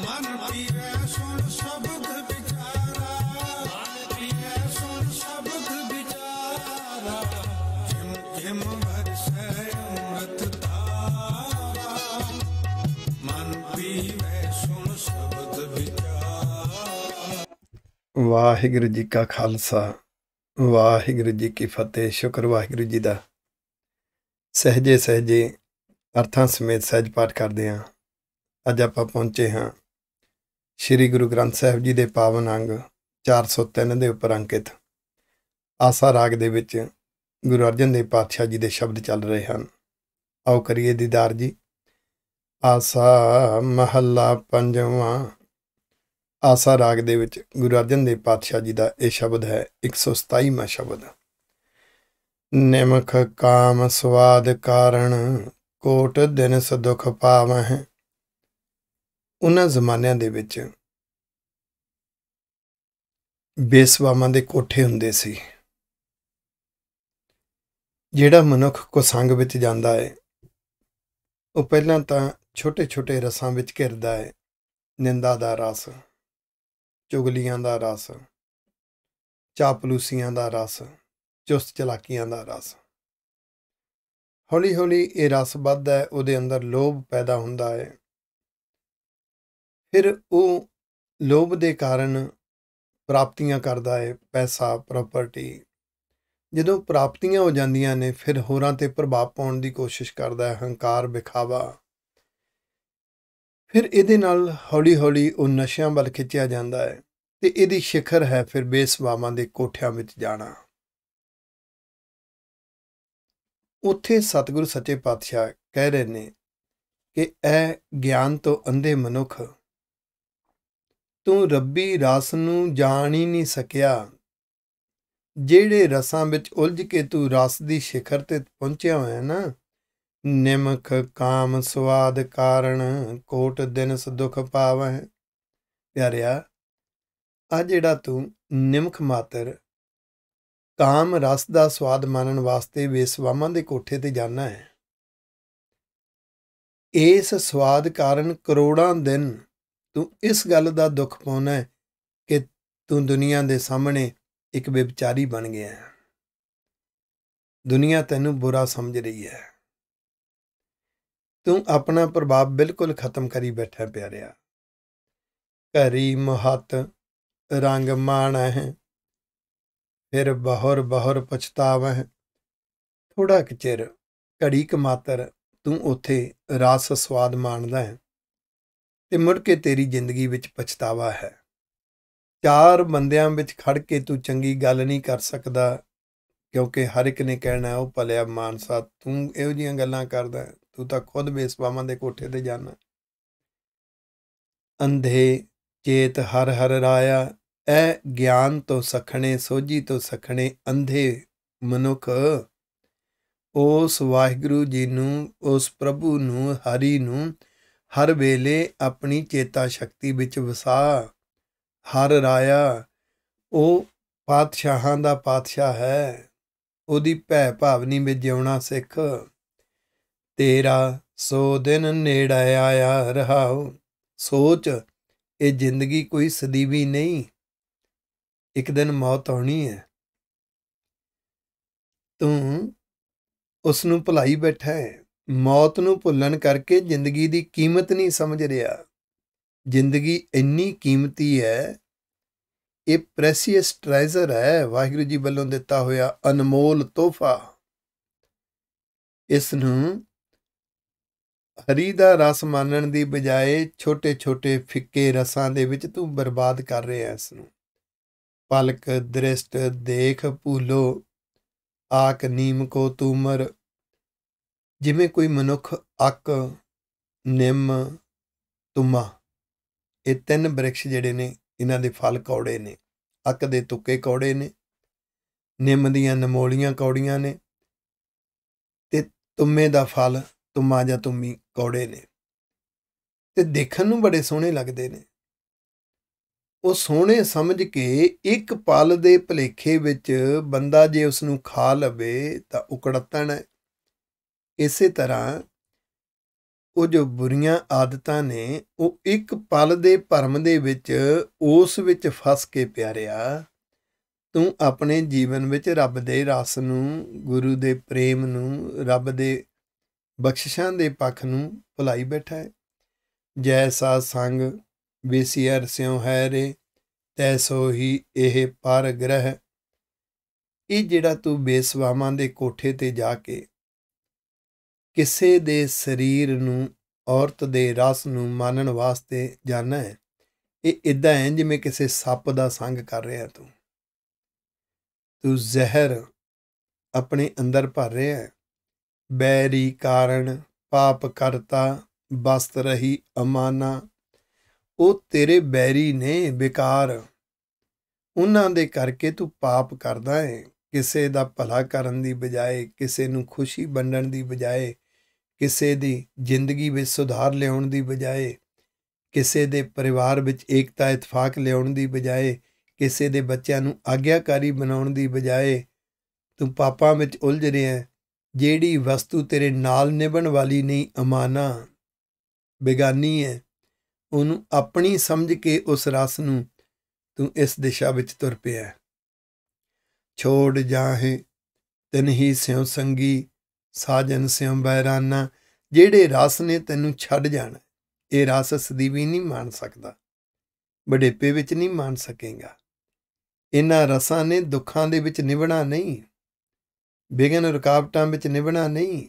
ਮਨ ਸੁਣ ਸ਼ਬਦ ਵਿਚਾਰਾ ਮਨ ਸੁਣ ਸ਼ਬਦ ਵਿਚਾਰਾ ਜਿਮ ਵਰਸੈ ਮਨ ਸੁਣ ਸ਼ਬਦ ਵਿਚਾਰਾ ਵਾਹਿਗੁਰੂ ਜੀ ਕਾ ਖਾਲਸਾ ਵਾਹਿਗੁਰੂ ਜੀ ਕੀ ਫਤਿਹ ਸ਼ੁਕਰ ਵਾਹਿਗੁਰੂ ਜੀ ਦਾ ਸਹਜੇ ਸਹਜੇ ਅਰਥਾਂ ਸਮੇਤ ਸਹਿਜ ਪਾਠ ਕਰਦੇ ਹਾਂ ਅੱਜ ਆਪਾਂ ਪਹੁੰਚੇ ਹਾਂ ਸ੍ਰੀ ਗੁਰੂ ਗ੍ਰੰਥ ਸਾਹਿਬ ਜੀ ਦੇ ਪਾਵਨ ਅੰਗ 403 ਦੇ ਉੱਪਰ ਅੰਕਿਤ ਆਸਾ ਰਾਗ ਦੇ ਵਿੱਚ ਗੁਰੂ ਅਰਜਨ ਦੇਵ ਪਾਤਸ਼ਾਹ ਜੀ ਦੇ ਸ਼ਬਦ ਚੱਲ ਰਹੇ ਹਨ ਆਓ ਕਰੀਏ ਦੀਦਾਰ ਜੀ ਆਸਾ ਮਹੱਲਾ ਪੰਜਵਾਂ ਆਸਾ ਰਾਗ ਦੇ ਵਿੱਚ ਗੁਰੂ ਅਰਜਨ ਦੇਵ ਪਾਤਸ਼ਾਹ ਜੀ ਦਾ ਇਹ ਸ਼ਬਦ ਹੈ 127ਵਾਂ ਸ਼ਬਦ ਨਿਮਖ ਕਾਮ ਸਵਾਦ ਕਾਰਣ ਕੋਟ ਦਿਨ ਸਦੁਖ ਪਾਵਹਿ ਉਹਨਾਂ ਜ਼ਮਾਨਿਆਂ ਦੇ ਵਿੱਚ ਬੇਸਵਾਮਾਂ ਦੇ ਕੋਠੇ ਹੁੰਦੇ ਸੀ ਜਿਹੜਾ ਮਨੁੱਖ ਕੋ ਸੰਗ ਵਿੱਚ ਜਾਂਦਾ ਹੈ ਉਹ ਪਹਿਲਾਂ ਤਾਂ ਛੋਟੇ-ਛੋਟੇ ਰਸਾਂ ਵਿੱਚ ਘਿਰਦਾ ਹੈ ਨਿੰਦਾ ਦਾ ਰਸ ਚੁਗਲੀਆਂ ਦਾ ਰਸ ਚਾਪਲੂਸੀਆਂ ਦਾ ਰਸ ਚੁਸਤ ਚਲਾਕੀਆਂ ਦਾ ਰਸ ਹੌਲੀ-ਹੌਲੀ ਇਹ ਰਸ ਵੱਧਦਾ ਹੈ ਉਹਦੇ ਅੰਦਰ ਲੋਭ ਪੈਦਾ ਹੁੰਦਾ ਹੈ ਫਿਰ ਉਹ ਲੋਭ ਦੇ ਕਾਰਨ ਪ੍ਰਾਪਤੀਆਂ ਕਰਦਾ ਹੈ ਪੈਸਾ ਪ੍ਰਾਪਰਟੀ ਜਦੋਂ ਪ੍ਰਾਪਤੀਆਂ ਹੋ ਜਾਂਦੀਆਂ ਨੇ ਫਿਰ ਹੋਰਾਂ ਤੇ ਪ੍ਰਭਾਵ ਪਾਉਣ ਦੀ ਕੋਸ਼ਿਸ਼ ਕਰਦਾ ਹੈ ਹੰਕਾਰ ਵਿਖਾਵਾ ਫਿਰ ਇਹਦੇ ਨਾਲ ਹੌਲੀ-ਹੌਲੀ ਉਹ ਨਸ਼ਿਆਂ ਵੱਲ ਖਿੱਚਿਆ ਜਾਂਦਾ ਹੈ ਤੇ ਇਹਦੀ ਸ਼ਿਖਰ ਹੈ ਫਿਰ ਬੇਸਵਾਵਾਂ ਦੇ ਕੋਠਿਆਂ ਵਿੱਚ ਜਾਣਾ ਉੱਥੇ ਸਤਿਗੁਰੂ ਸੱਚੇ ਪਾਤਸ਼ਾਹ ਕਹਿ ਰਹੇ ਨੇ ਕਿ ਇਹ ਗਿਆਨ ਤੋਂ ਅੰਧੇ ਮਨੁੱਖ ਤੂੰ ਰੱਬੀ ਰਸ ਨੂੰ ਜਾਣ ਹੀ ਨਹੀਂ ਸਕਿਆ ਜਿਹੜੇ ਰਸਾਂ ਵਿੱਚ ਉਲਝ ਕੇ ਤੂੰ ਰਸ ਦੀ ਸਿਖਰ ਤੇ ਪਹੁੰਚਿਆ ਹੋਇਆ ਨਾ ਨਿਮਕ ਕਾਮ ਸਵਾਦ ਕਾਰਣ ਕੋਟ ਦਿਨ ਸੁਖ ਪਾਵੈ ਪਿਆਰਿਆ ਆ ਜਿਹੜਾ ਤੂੰ ਨਿਮਕ ਮਾਤਰ ਕਾਮ ਰਸ ਦਾ ਸਵਾਦ ਮਾਨਣ ਵਾਸਤੇ ਵੇਸਵਾਮਾਂ ਦੇ ਕੋਠੇ ਤੇ ਜਾਣਾ ਹੈ ਇਸ ਸਵਾਦ ਕਾਰਨ ਕਰੋੜਾਂ ਦਿਨ ਤੂੰ ਇਸ ਗੱਲ ਦਾ ਦੁੱਖ ਪਾਉਣਾ ਹੈ ਕਿ ਤੂੰ ਦੁਨੀਆ ਦੇ ਸਾਹਮਣੇ ਇੱਕ ਵਿਚਾਰੀ ਬਣ ਗਿਆ ਹੈ ਦੁਨੀਆ ਤੈਨੂੰ ਬੁਰਾ ਸਮਝ ਰਹੀ ਹੈ ਤੂੰ ਆਪਣਾ ਪ੍ਰਭਾਵ ਬਿਲਕੁਲ ਖਤਮ ਕਰੀ ਬੈਠਾ ਪਿਆਰਿਆ ਘਰੀ ਮਹਤ ਰੰਗ ਮਾਣਾ ਹੈ ਫਿਰ ਬਹੁਰ ਬਹੁਰ ਪਛਤਾਵਾ ਹੈ ਥੋੜਾ ਕਿ ਚਿਰ ਘੜੀ ਕਮਾਤਰ ਤੂੰ ਉਥੇ ਰਸ ਸਵਾਦ ਮਾਣਦਾ ਹੈ ਤੇ ਮੁੜ ਕੇ ਤੇਰੀ ਜ਼ਿੰਦਗੀ ਵਿੱਚ ਪਛਤਾਵਾ ਹੈ ਚਾਰ ਬੰਦਿਆਂ ਵਿੱਚ ਖੜ ਕੇ ਤੂੰ ਚੰਗੀ ਗੱਲ ਨਹੀਂ ਕਰ ਸਕਦਾ ਕਿਉਂਕਿ ਹਰ ਇੱਕ ਨੇ ਕਹਿਣਾ ਉਹ ਭਲਿਆ ਮਾਨਸਾ ਤੂੰ ਇਹੋ ਜੀਆਂ ਗੱਲਾਂ ਕਰਦਾ ਤੂੰ ਤਾਂ ਖੁਦ ਬੇਸਵਾਵਾਂ ਦੇ ਕੋਠੇ ਤੇ ਜਾਣਾ ਅੰਧੇ ਚੇਤ ਹਰ ਹਰ ਰਾਇਆ ਐ ਗਿਆਨ ਤੋਂ ਸਖਣੇ ਸੋਝੀ ਤੋਂ ਸਖਣੇ ਅੰਧੇ ਮਨੁੱਖ ਉਸ ਵਾਹਿਗੁਰੂ ਜੀ ਨੂੰ ਉਸ ਪ੍ਰਭੂ ਨੂੰ ਹਰੀ ਨੂੰ ਹਰ ਵੇਲੇ ਆਪਣੀ ਚੇਤਾ ਸ਼ਕਤੀ ਵਿੱਚ ਵਸਾ ਹਰ ਰਾਇਆ ਉਹ ਪਾਤਸ਼ਾਹਾਂ ਦਾ ਪਾਤਸ਼ਾਹ ਹੈ ਉਹਦੀ ਭੈ ਭਾਵਨੀ ਵਿੱਚ ਜਿਉਣਾ ਸਿੱਖ ਤੇਰਾ ਸੋ ਦਿਨ ਨੇੜਾ ਆਇਆ ਰਹਾਉ ਸੋਚ ਇਹ ਜ਼ਿੰਦਗੀ ਕੋਈ ਸਦੀਵੀ ਨਹੀਂ ਇੱਕ ਦਿਨ ਮੌਤ ਆਉਣੀ ਹੈ ਤੂੰ ਉਸ ਨੂੰ ਭੁਲਾਈ ਬੈਠਾ ਹੈ ਮੌਤ ਨੂੰ ਭੁੱਲਣ ਕਰਕੇ ਜ਼ਿੰਦਗੀ ਦੀ ਕੀਮਤ ਨਹੀਂ ਸਮਝ ਰਿਹਾ ਜ਼ਿੰਦਗੀ ਇੰਨੀ ਕੀਮਤੀ ਹੈ ਇਹ ਪ੍ਰੈਸੀਅਸ ਟ੍ਰੈਜਰ ਹੈ ਵਾਹਿਗੁਰੂ ਜੀ ਵੱਲੋਂ ਦਿੱਤਾ ਹੋਇਆ ਅਨਮੋਲ ਤੋਹਫਾ ਇਸ ਨੂੰ ਹਰੀ ਦਾ ਰਸ ਮਾਨਣ ਦੀ ਬਜਾਏ ਛੋਟੇ-ਛੋਟੇ ਫਿੱਕੇ ਰਸਾਂ ਦੇ ਵਿੱਚ ਤੂੰ ਬਰਬਾਦ ਕਰ ਰਿਹਾ ਇਸ ਨੂੰ ਪਲਕ ਦ੍ਰਿਸ਼ਟ ਦੇਖ ਭੂਲੋ ਆਕ ਨੀਮ ਕੋ ਤੂਮਰ ਜਿਵੇਂ ਕੋਈ ਮਨੁੱਖ ਅੱਕ ਨਿੰਮ ਤੁਮਾ ਇਹ ਤਿੰਨ ਬ੍ਰਿਕਸ਼ ਜਿਹੜੇ ਨੇ ਇਹਨਾਂ ਦੇ ਫਲ ਕੌੜੇ ਨੇ ਅੱਕ ਦੇ ਤੁੱਕੇ ਕੌੜੇ ਨੇ ਨਿੰਮ ਦੀਆਂ ਨਮੋਲੀਆਂ ਕੌੜੀਆਂ ਨੇ ਤੇ ਤੁਮੇ ਦਾ ਫਲ ਤੁਮਾ ਜਾਂ ਤੁਮੀ ਕੌੜੇ ਨੇ ਤੇ ਦੇਖਣ ਨੂੰ ਬੜੇ ਸੋਹਣੇ ਲੱਗਦੇ ਨੇ ਉਹ ਸੋਹਣੇ ਸਮਝ ਕੇ ਇੱਕ ਪਲ ਦੇ ਭਲੇਖੇ ਵਿੱਚ ਬੰਦਾ ਜੇ ਉਸ ਨੂੰ ਖਾ ਲਵੇ ਤਾਂ ਉਕੜਤਣ ਹੈ ਇਸੇ ਤਰ੍ਹਾਂ ਉਹ ਜੋ ਬੁਰੀਆਂ ਆਦਤਾਂ ਨੇ ਉਹ ਇੱਕ ਪਲ ਦੇ ਭਰਮ ਦੇ ਵਿੱਚ ਉਸ ਵਿੱਚ ਫਸ ਕੇ ਪਿਆਰਿਆ ਤੂੰ ਆਪਣੇ ਜੀਵਨ ਵਿੱਚ ਰੱਬ ਦੇ ਰਸ ਨੂੰ ਗੁਰੂ ਦੇ ਪ੍ਰੇਮ ਨੂੰ ਰੱਬ ਦੇ ਬਖਸ਼ਿਸ਼ਾਂ ਦੇ ਪੱਖ ਨੂੰ ਭੁਲਾਈ ਬੈਠਾ ਹੈ ਜੈਸਾ ਸੰਗ ਬੇਸੀਰ ਸਿਉ ਹੈ ਰੇ ਤੈਸੋ ਹੀ ਇਹ ਪਰ ਗ੍ਰਹਿ ਇਹ ਜਿਹੜਾ ਤੂੰ ਬੇਸਵਾਵਾਂ ਦੇ ਕੋਠੇ ਤੇ ਜਾ ਕੇ ਕਿਸੇ ਦੇ ਸਰੀਰ ਨੂੰ ਔਰਤ ਦੇ ਰਸ ਨੂੰ ਮਾਨਣ ਵਾਸਤੇ ਜਾਣਾ ਹੈ ਇਹ ਇਦਾਂ ਹੈ ਜਿਵੇਂ ਕਿਸੇ ਸੱਪ ਦਾ ਸੰਗ ਕਰ ਰਿਹਾ ਤੂੰ ਤੂੰ ਜ਼ਹਿਰ ਆਪਣੇ ਅੰਦਰ ਭਰ ਰਿਹਾ ਹੈ ਬੈਰੀ ਕਾਰਨ ਪਾਪ ਕਰਤਾ ਬਸਤ ਰਹੀ ਅਮਾਨਾ ਉਹ ਤੇਰੇ ਬੈਰੀ ਨੇ ਬੇਕਾਰ ਉਹਨਾਂ ਦੇ ਕਰਕੇ ਤੂੰ ਪਾਪ ਕਰਦਾ ਹੈ ਕਿਸੇ ਦਾ ਭਲਾ ਕਰਨ ਦੀ ਬਜਾਏ ਕਿਸੇ ਨੂੰ ਖੁਸ਼ੀ ਵੰਡਣ ਦੀ ਬਜਾਏ ਕਿਸੇ ਦੀ ਜ਼ਿੰਦਗੀ ਵਿੱਚ ਸੁਧਾਰ ਲਿਆਉਣ ਦੀ ਬਜਾਏ ਕਿਸੇ ਦੇ ਪਰਿਵਾਰ ਵਿੱਚ ਏਕਤਾ ਇਤਫਾਕ ਲਿਆਉਣ ਦੀ ਬਜਾਏ ਕਿਸੇ ਦੇ ਬੱਚਿਆਂ ਨੂੰ ਆਗਿਆਕਾਰੀ ਬਣਾਉਣ ਦੀ ਬਜਾਏ ਤੂੰ ਪਾਪਾਂ ਵਿੱਚ ਉਲਝ ਰਿਹਾ ਹੈ ਜਿਹੜੀ ਵਸਤੂ ਤੇਰੇ ਨਾਲ ਨਿਭਣ ਵਾਲੀ ਨਹੀਂ ਅਮਾਨਾ ਬੇਗਾਨੀ ਹੈ ਉਹਨੂੰ ਆਪਣੀ ਸਮਝ ਕੇ ਉਸ ਰਸ ਨੂੰ ਤੂੰ ਇਸ ਦਿਸ਼ਾ ਵਿੱਚ ਤੁਰ ਪਿਆ ਛੋੜ ਜਾਹੇ ਤਨਹੀ ਸਿਉ ਸੰਗੀ ਸਾਜਨ ਸਿਉ ਬੈਰਾਨਾ ਜਿਹੜੇ ਰਸ ਨੇ ਤੈਨੂੰ ਛੱਡ ਜਾਣਾ ਇਹ ਰਸ ਸਦੀਵੀ ਨਹੀਂ ਮਾਣ ਸਕਦਾ ਬਡੇਪੇ ਵਿੱਚ ਨਹੀਂ ਮਾਣ ਸਕੇਗਾ ਇਹਨਾਂ ਰਸਾਂ ਨੇ ਦੁੱਖਾਂ ਦੇ ਵਿੱਚ ਨਿਭਣਾ ਨਹੀਂ ਬਿਗਨ ਰੁਕਾਵਟਾਂ ਵਿੱਚ ਨਿਭਣਾ ਨਹੀਂ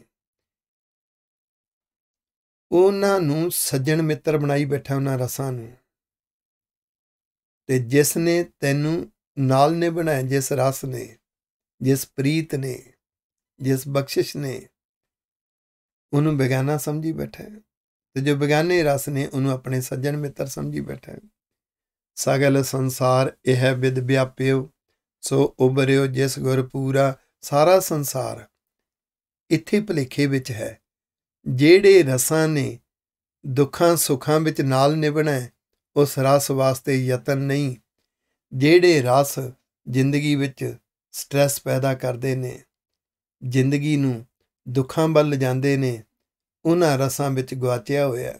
ਉਹਨਾਂ ਨੂੰ ਸੱਜਣ ਮਿੱਤਰ ਬਣਾਈ ਬੈਠਾ ਉਹਨਾਂ ਰਸਾਂ ਨੂੰ ਤੇ ਜਿਸ ਨੇ ਤੈਨੂੰ ਨਾਲ ਨੇ ਬਣਾਇਆ ਜਿਸ ਰਸ ਨੇ ਜਿਸ ਪ੍ਰੀਤ ਨੇ ਜਿਸ ਬਖਸ਼ਿਸ਼ ਨੇ ਉਹਨੂੰ ਬੇਗਾਨਾ ਸਮਝੀ ਬੈਠਾ ਤੇ ਜੋ ਬੇਗਾਨੇ ਰਸ ਨੇ ਉਹਨੂੰ ਆਪਣੇ ਸੱਜਣ ਮਿੱਤਰ ਸਮਝੀ ਬੈਠਾ ਸਗਲ ਸੰਸਾਰ ਇਹ ਵਿਦ ਵਿਆਪਿਓ ਸੋ ਉਬਰਿਓ ਜਿਸ ਗੁਰ ਪੂਰਾ ਸਾਰਾ ਸੰਸਾਰ ਇੱਥੇ ਭਲੇਖੇ ਵਿੱਚ ਹੈ ਜਿਹੜੇ ਰਸਾਂ ਨੇ ਦੁੱਖਾਂ ਸੁੱਖਾਂ ਵਿੱਚ ਨਾਲ ਨਿਭਣਾ ਉਸ ਰਸ ਵਾਸਤੇ ਯਤਨ ਨਹੀਂ ਜਿਹੜੇ ਰਸ ਜ਼ਿੰਦਗੀ ਵਿੱਚ ਸਟ्रेस ਪੈਦਾ ਕਰਦੇ ਨੇ ਜ਼ਿੰਦਗੀ ਨੂੰ ਦੁੱਖਾਂ ਵੱਲ ਜਾਂਦੇ ਨੇ ਉਹਨਾਂ ਰਸਾਂ ਵਿੱਚ ਗਵਾਚਿਆ ਹੋਇਆ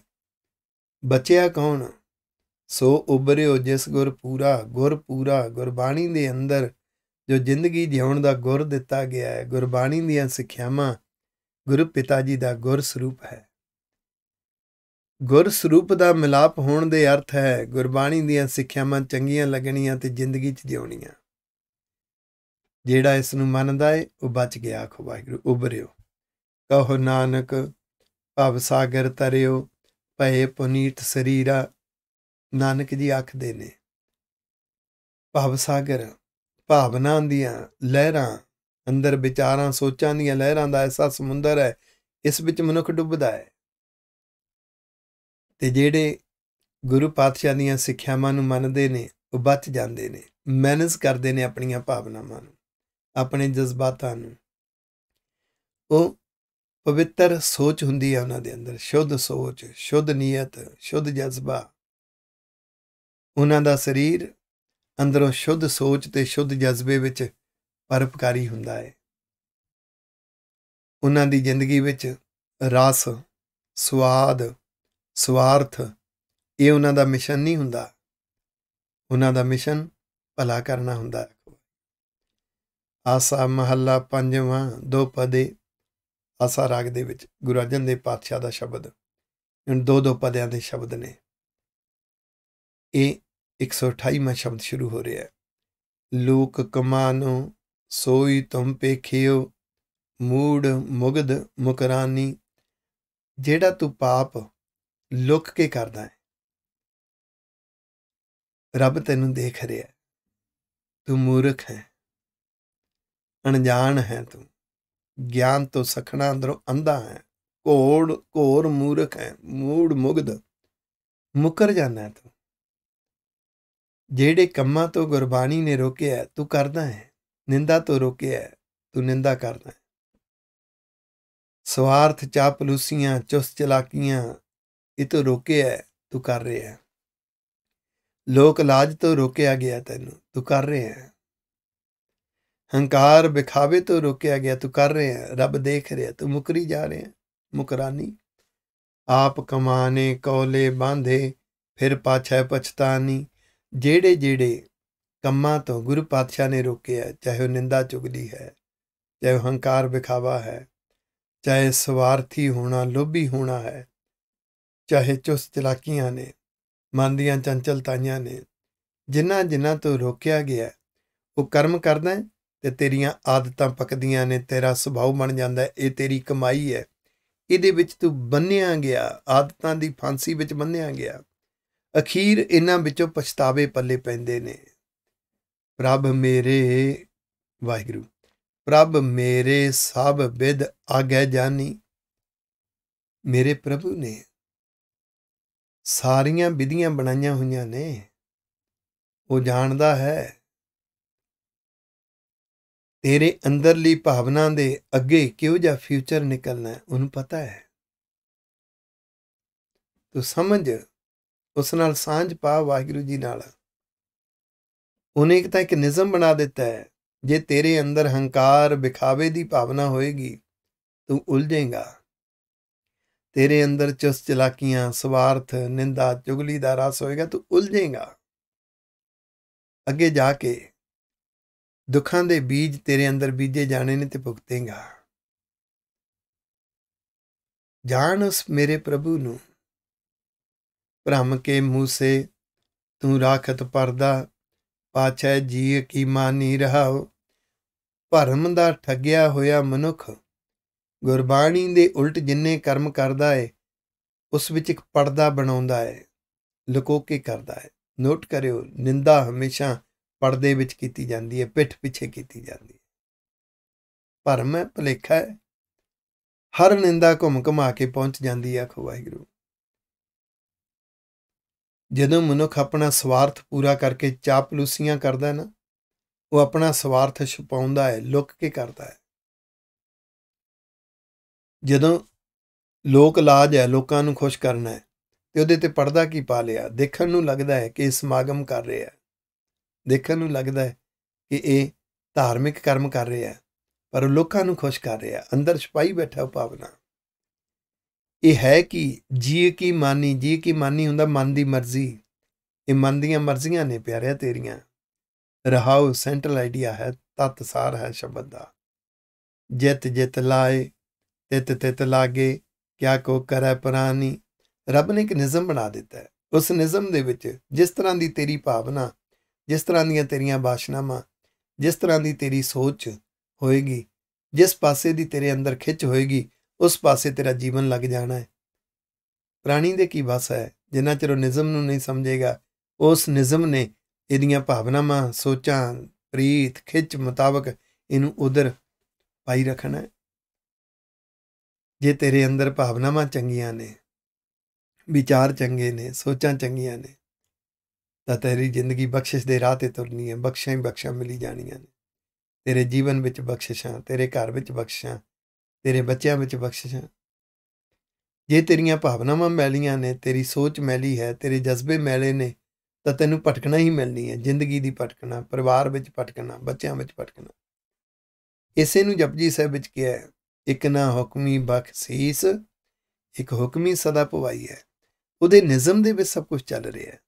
ਬਚਿਆ ਕੌਣ ਸੋ ਉਬਰਿਓ ਜਿਸ ਗੁਰ ਪੂਰਾ ਗੁਰ ਪੂਰਾ ਗੁਰਬਾਣੀ ਦੇ ਅੰਦਰ ਜੋ ਜ਼ਿੰਦਗੀ ਜਿਉਣ ਦਾ ਗੁਰ ਦਿੱਤਾ ਗਿਆ ਹੈ ਗੁਰਬਾਣੀ ਦੀਆਂ ਸਿੱਖਿਆਵਾਂ ਗੁਰੂ ਪਿਤਾ ਜੀ ਦਾ ਗੁਰ ਸਰੂਪ ਹੈ ਗੁਰ ਸਰੂਪ ਦਾ ਮਿਲਾਪ ਹੋਣ ਦੇ ਅਰਥ ਹੈ ਗੁਰਬਾਣੀ ਦੀਆਂ ਸਿੱਖਿਆਵਾਂ ਚੰਗੀਆਂ ਲੱਗਣੀਆਂ ਤੇ ਜ਼ਿੰਦਗੀ 'ਚ ਜਿਉਣੀਆਂ ਜਿਹੜਾ ਇਸ ਨੂੰ ਮੰਨਦਾ ਏ ਉਹ ਬਚ ਗਿਆ ਆਖੋ ਵਾਹਿਗੁਰੂ ਉਭਰਿਓ ਕਹੋ ਨਾਨਕ ਭਵ ਸਾਗਰ ਤਰਿਓ ਭਏ ਪੁਨੀਤ ਸਰੀਰਾ ਨਾਨਕ ਜੀ ਆਖਦੇ ਨੇ ਭਵ ਸਾਗਰ ਭਾਵਨਾ ਦੀਆਂ ਲਹਿਰਾਂ ਅੰਦਰ ਵਿਚਾਰਾਂ ਸੋਚਾਂ ਦੀਆਂ ਲਹਿਰਾਂ ਦਾ ਐਸਾ ਸਮੁੰਦਰ ਹੈ ਇਸ ਵਿੱਚ ਮਨੁੱਖ ਡੁੱਬਦਾ ਹੈ ਤੇ ਜਿਹੜੇ ਗੁਰੂ ਪਾਤਸ਼ਾਹ ਦੀਆਂ ਸਿੱਖਿਆਵਾਂ ਨੂੰ ਮੰਨਦੇ ਨੇ ਉਹ ਬਚ ਜਾਂਦੇ ਨੇ ਮੈਨੇਜ ਕਰਦੇ ਨੇ ਆਪਣੀਆਂ ਭਾਵਨਾਵਾਂ ਨੂੰ ਆਪਣੇ ਜਜ਼ਬਾਤਾਂ ਨੂੰ ਉਹ ਪਵਿੱਤਰ ਸੋਚ ਹੁੰਦੀ ਹੈ ਉਹਨਾਂ ਦੇ ਅੰਦਰ ਸ਼ੁੱਧ ਸੋਚ ਸ਼ੁੱਧ ਨੀਅਤ ਸ਼ੁੱਧ ਜਜ਼ਬਾ ਉਹਨਾਂ ਦਾ ਸਰੀਰ ਅੰਦਰੋਂ ਸ਼ੁੱਧ ਸੋਚ ਤੇ ਸ਼ੁੱਧ ਜਜ਼ਬੇ ਵਿੱਚ ਪਰਪਕਾਰੀ ਹੁੰਦਾ ਹੈ ਉਹਨਾਂ ਦੀ ਜ਼ਿੰਦਗੀ ਵਿੱਚ ਰਸ ਸਵਾਦ ਸਵਾਰਥ ਇਹ ਉਹਨਾਂ ਦਾ ਮਿਸ਼ਨ ਨਹੀਂ ਹੁੰਦਾ ਉਹਨਾਂ ਦਾ ਮਿਸ਼ਨ ਭਲਾ ਕਰਨਾ ਹੁੰਦਾ ਆਸਾ ਮਹੱਲਾ ਪੰਜਵਾਂ ਦੋ ਪਦੇ ਆਸਾ ਰਾਗ ਦੇ ਵਿੱਚ ਗੁਰੂ ਅਰਜਨ ਦੇ ਪਾਤਸ਼ਾਹ ਦਾ ਸ਼ਬਦ ਇਹਨਾਂ ਦੋ ਦੋ ਪਦਿਆਂ ਦੇ ਸ਼ਬਦ ਨੇ ਇਹ 128ਵਾਂ ਸ਼ਬਦ ਸ਼ੁਰੂ ਹੋ ਰਿਹਾ ਹੈ ਲੋਕ ਕਮਾਨੋ ਸੋਈ ਤੁਮ ਪੇਖਿਓ ਮੂੜ ਮੁਗਦ ਮੁਕਰਾਨੀ ਜਿਹੜਾ ਤੂੰ ਪਾਪ ਲੁਕ ਕੇ ਕਰਦਾ ਹੈ ਰੱਬ ਤੈਨੂੰ ਦੇਖ ਰਿਹਾ ਤੂੰ ਮੂਰਖ ਹੈ ਅਣਜਾਣ ਹੈ ਤੂੰ ਗਿਆਨ ਤੋਂ ਸਖਣਾ ਅੰਦਰੋਂ ਅੰਧਾ ਹੈ ਘੋੜ ਘੋਰ ਮੂਰਖ ਹੈ ਮੂੜ ਮੁਗਧ ਮੁਕਰ ਜਾਂਦਾ ਤੂੰ ਜਿਹੜੇ ਕੰਮਾਂ ਤੋਂ ਗੁਰਬਾਣੀ ਨੇ ਰੋਕਿਆ ਤੂੰ ਕਰਦਾ ਹੈ ਨਿੰਦਾ ਤੋਂ ਰੋਕਿਆ ਤੂੰ ਨਿੰਦਾ ਕਰਦਾ ਹੈ ਸਵਾਰਥ ਚਾਪਲੂਸੀਆਂ ਚੁਸ ਚਲਾਕੀਆਂ ਇਹ ਤੋਂ ਰੋਕਿਆ ਤੂੰ ਕਰ ਰਿਹਾ ਲੋਕ ਲਾਜ ਤੋਂ ਰੋਕਿਆ ਗਿਆ ਤੈਨੂੰ ਤੂੰ ਕਰ ਰਿਹਾ ਹੰਕਾਰ ਵਿਖਾਵੇ ਤੋਂ ਰੋਕਿਆ ਗਿਆ ਤੂੰ ਕਰ ਰਿਹਾ ਰੱਬ ਦੇਖ ਰਿਹਾ ਤੂੰ ਮੁਕਰੀ ਜਾ ਰਿਹਾ ਮੁਕਰਾਨੀ ਆਪ ਕਮਾਨੇ ਕੋਲੇ ਬਾਂਧੇ ਫਿਰ ਪਾਛੈ ਪਛਤਾਨੀ ਜਿਹੜੇ ਜਿਹੜੇ ਕੰਮਾਂ ਤੋਂ ਗੁਰੂ ਪਾਤਸ਼ਾਹ ਨੇ ਰੋਕਿਆ ਚਾਹੇ ਉਹ ਨਿੰਦਾ ਚੁਗਲੀ ਹੈ ਚਾਹੇ ਹੰਕਾਰ ਵਿਖਾਵਾ ਹੈ ਚਾਹੇ ਸਵਾਰਥੀ ਹੋਣਾ ਲੋਭੀ ਹੋਣਾ ਹੈ ਚਾਹੇ ਚੁਸ ਚਲਾਕੀਆਂ ਨੇ ਮਨ ਦੀਆਂ ਚੰਚਲਤਾਈਆਂ ਨੇ ਜਿਨ੍ਹਾਂ ਜਿਨ੍ਹਾਂ ਤੋਂ ਰੋਕਿਆ ਗਿਆ ਉਹ ਕਰਮ ਕਰਦਾ ਹੈ ਤੇ ਤੇਰੀਆਂ ਆਦਤਾਂ ਪੱਕਦੀਆਂ ਨੇ ਤੇਰਾ ਸੁਭਾਅ ਬਣ ਜਾਂਦਾ ਇਹ ਤੇਰੀ ਕਮਾਈ ਹੈ ਇਹਦੇ ਵਿੱਚ ਤੂੰ ਬੰਨਿਆ ਗਿਆ ਆਦਤਾਂ ਦੀ ਫਾਂਸੀ ਵਿੱਚ ਬੰਨਿਆ ਗਿਆ ਅਖੀਰ ਇਹਨਾਂ ਵਿੱਚੋਂ ਪਛਤਾਵੇ ਪੱਲੇ ਪੈਂਦੇ ਨੇ ਪ੍ਰਭ ਮੇਰੇ ਵਾਹਿਗੁਰੂ ਪ੍ਰਭ ਮੇਰੇ ਸਭ ਵਿਦ ਆਗੇ ਜਾਨੀ ਮੇਰੇ ਪ੍ਰਭੂ ਨੇ ਸਾਰੀਆਂ ਵਿਧੀਆਂ ਬਣਾਈਆਂ ਹੋਈਆਂ ਨੇ ਉਹ ਜਾਣਦਾ ਹੈ ਤੇਰੇ ਅੰਦਰਲੀ ਭਾਵਨਾ ਦੇ ਅੱਗੇ ਕਿਹੋ ਜਿਹਾ ਫਿਊਚਰ ਨਿਕਲਣਾ ਹੈ ਉਹਨੂੰ ਪਤਾ ਹੈ ਤੂੰ ਸਮਝ ਉਸ ਨਾਲ ਸਾਂਝ ਪਾ ਵਾਹਿਗੁਰੂ ਜੀ ਨਾਲ ਉਹਨੇ ਇੱਕ ਤਾਂ ਇੱਕ ਨਿਯਮ ਬਣਾ ਦਿੱਤਾ ਹੈ ਜੇ ਤੇਰੇ ਅੰਦਰ ਹੰਕਾਰ ਵਿਖਾਵੇ ਦੀ ਭਾਵਨਾ ਹੋਏਗੀ ਤੂੰ ਉਲਝੇਗਾ ਤੇਰੇ ਅੰਦਰ ਚਸ ਚਲਾਕੀਆਂ ਸਵਾਰਥ ਨਿੰਦਾ ਚੁਗਲੀ ਦਾ ਰਸ ਹੋਏਗਾ ਤੂੰ ਉਲਝੇਗਾ ਅੱਗੇ ਜਾ ਕੇ ਦੁੱਖਾਂ ਦੇ ਬੀਜ ਤੇਰੇ ਅੰਦਰ ਬੀਜੇ ਜਾਣੇ ਨੇ ਤੇ ਭੁਗਤੇਗਾ ਜਾਣ ਉਸ ਮੇਰੇ ਪ੍ਰਭੂ ਨੂੰ ਭ੍ਰਮ ਕੇ ਮੂਸੇ ਤੂੰ ਰਾਖਤ ਪਰਦਾ ਪਾਛੈ ਜੀ ਕੀ ਮਾਨੀ ਰਹਾਉ ਭਰਮ ਦਾ ਠੱਗਿਆ ਹੋਇਆ ਮਨੁੱਖ ਗੁਰਬਾਣੀ ਦੇ ਉਲਟ ਜਿੰਨੇ ਕਰਮ ਕਰਦਾ ਏ ਉਸ ਵਿੱਚ ਇੱਕ ਪਰਦਾ ਬਣਾਉਂਦਾ ਏ ਲੁਕੋ ਕੇ ਕਰਦਾ ਏ ਨੋਟ ਕਰਿਓ ਨਿੰਦਾ ਹਮੇਸ਼ਾ ਪਰਦੇ ਵਿੱਚ ਕੀਤੀ ਜਾਂਦੀ ਹੈ ਪਿੱਠ ਪਿੱਛੇ ਕੀਤੀ ਜਾਂਦੀ ਹੈ ਭਰਮ ਹੈ ਭਲੇਖਾ ਹੈ ਹਰ ਨਿੰਦਾ ਘੁੰਮ ਘਮਾ ਕੇ ਪਹੁੰਚ ਜਾਂਦੀ ਹੈ ਖੁਵਾਈ ਗੁਰੂ ਜਦੋਂ ਮਨੁੱਖ ਆਪਣਾ ਸਵਾਰਥ ਪੂਰਾ ਕਰਕੇ ਚਾਪਲੂਸੀਆਂ ਕਰਦਾ ਨਾ ਉਹ ਆਪਣਾ ਸਵਾਰਥ ਛੁਪਾਉਂਦਾ ਹੈ ਲੁੱਕ ਕੇ ਕਰਦਾ ਹੈ ਜਦੋਂ ਲੋਕ ਲਾਜ ਹੈ ਲੋਕਾਂ ਨੂੰ ਖੁਸ਼ ਕਰਨਾ ਹੈ ਤੇ ਉਹਦੇ ਤੇ ਪਰਦਾ ਕੀ ਪਾ ਲਿਆ ਦੇਖਣ ਨੂੰ ਲੱਗਦਾ ਹੈ ਕਿ ਇਹ ਸਮਾਗਮ ਕਰ ਰਿਹਾ ਹੈ ਦੇਖਣ ਨੂੰ ਲੱਗਦਾ ਹੈ ਕਿ ਇਹ ਧਾਰਮਿਕ ਕਰਮ ਕਰ ਰਿਹਾ ਹੈ ਪਰ ਲੋਕਾਂ ਨੂੰ ਖੁਸ਼ ਕਰ ਰਿਹਾ ਅੰਦਰ ਛਪਾਈ ਬੈਠਾ ਭਾਵਨਾ ਇਹ ਹੈ ਕਿ ਜੀ ਕੀ ਮਾਨੀ ਜੀ ਕੀ ਮਾਨੀ ਹੁੰਦਾ ਮਨ ਦੀ ਮਰਜ਼ੀ ਇਹ ਮਨ ਦੀਆਂ ਮਰਜ਼ੀਆਂ ਨੇ ਪਿਆਰਿਆ ਤੇਰੀਆਂ ਰਹਾਉ ਸੈਂਟਰਲ ਆਈਡੀਆ ਹੈ ਤਤ ਸਾਰ ਹੈ ਸ਼ਬਦ ਦਾ ਜਿਤ ਜਿਤ ਲਾਏ ਤਿਤ ਤਿਤ ਲਾਗੇ ਕਿਆ ਕੋ ਕਰੈ ਪ੍ਰਾਨੀ ਰੱਬ ਨੇ ਇੱਕ ਨਿਜ਼ਮ ਬਣਾ ਦਿੱਤਾ ਹੈ ਉਸ ਨਿਜ਼ਮ ਦੇ ਵਿੱਚ ਜਿਸ ਤਰ੍ਹਾਂ ਦੀ ਤੇਰੀ ਭਾਵਨਾ ਜਿਸ ਤਰ੍ਹਾਂ ਦੀਆਂ ਤੇਰੀਆਂ ਬਾਸ਼ਨਾਵਾਂ ਜਿਸ ਤਰ੍ਹਾਂ ਦੀ ਤੇਰੀ ਸੋਚ ਹੋਏਗੀ ਜਿਸ ਪਾਸੇ ਦੀ ਤੇਰੇ ਅੰਦਰ ਖਿੱਚ ਹੋਏਗੀ ਉਸ ਪਾਸੇ ਤੇਰਾ ਜੀਵਨ ਲੱਗ ਜਾਣਾ ਹੈ ਪ੍ਰਾਣੀ ਦੇ ਕੀ ਵਸ ਹੈ ਜਿੰਨਾ ਚਿਰ ਉਹ ਨਿਜ਼ਮ ਨੂੰ ਨਹੀਂ ਸਮਝੇਗਾ ਉਸ ਨਿਜ਼ਮ ਨੇ ਇਹਦੀਆਂ ਭਾਵਨਾਵਾਂ ਸੋਚਾਂ ਪ੍ਰੀਤ ਖਿੱਚ ਮੁਤਾਬਕ ਇਹਨੂੰ ਉਧਰ ਪਾਈ ਰੱਖਣਾ ਹੈ ਜੇ ਤੇਰੇ ਅੰਦਰ ਭਾਵਨਾਵਾਂ ਚੰਗੀਆਂ ਨੇ ਵਿਚਾਰ ਚੰਗੇ ਨੇ ਸੋਚਾਂ ਚੰਗੀਆਂ ਨੇ ਤਾਂ ਤੇਰੀ ਜ਼ਿੰਦਗੀ ਬਖਸ਼ਿਸ਼ ਦੇ ਰਾਹ ਤੇ ਤੁਰਨੀ ਹੈ ਬਖਸ਼ਾਂ ਹੀ ਬਖਸ਼ਾਂ ਮਿਲੀ ਜਾਣੀਆਂ ਨੇ ਤੇਰੇ ਜੀਵਨ ਵਿੱਚ ਬਖਸ਼ਿਸ਼ਾਂ ਤੇਰੇ ਘਰ ਵਿੱਚ ਬਖਸ਼ਿਸ਼ਾਂ ਤੇਰੇ ਬੱਚਿਆਂ ਵਿੱਚ ਬਖਸ਼ਿਸ਼ਾਂ ਜੇ ਤੇਰੀਆਂ ਭਾਵਨਾਵਾਂ ਮੈਲੀਆਂ ਨੇ ਤੇਰੀ ਸੋਚ ਮੈਲੀ ਹੈ ਤੇਰੇ ਜਜ਼ਬੇ ਮੈਲੇ ਨੇ ਤਾਂ ਤੈਨੂੰ ਭਟਕਣਾ ਹੀ ਮਿਲਣੀ ਹੈ ਜ਼ਿੰਦਗੀ ਦੀ ਭਟਕਣਾ ਪਰਿਵਾਰ ਵਿੱਚ ਭਟਕਣਾ ਬੱਚਿਆਂ ਵਿੱਚ ਭਟਕਣਾ ਇਸੇ ਨੂੰ ਜਪਜੀ ਸਾਹਿਬ ਵਿੱਚ ਕਿਹਾ ਹੈ ਇੱਕ ਨਾ ਹੁਕਮੀ ਬਖਸ਼ੀਸ ਇੱਕ ਹੁਕਮੀ ਸਦਾ ਪਵਾਈ ਹੈ ਉਹਦੇ ਨਿਜ਼ਮ ਦੇ ਵਿੱਚ ਸਭ ਕੁਝ ਚੱਲ ਰਿਹਾ ਹੈ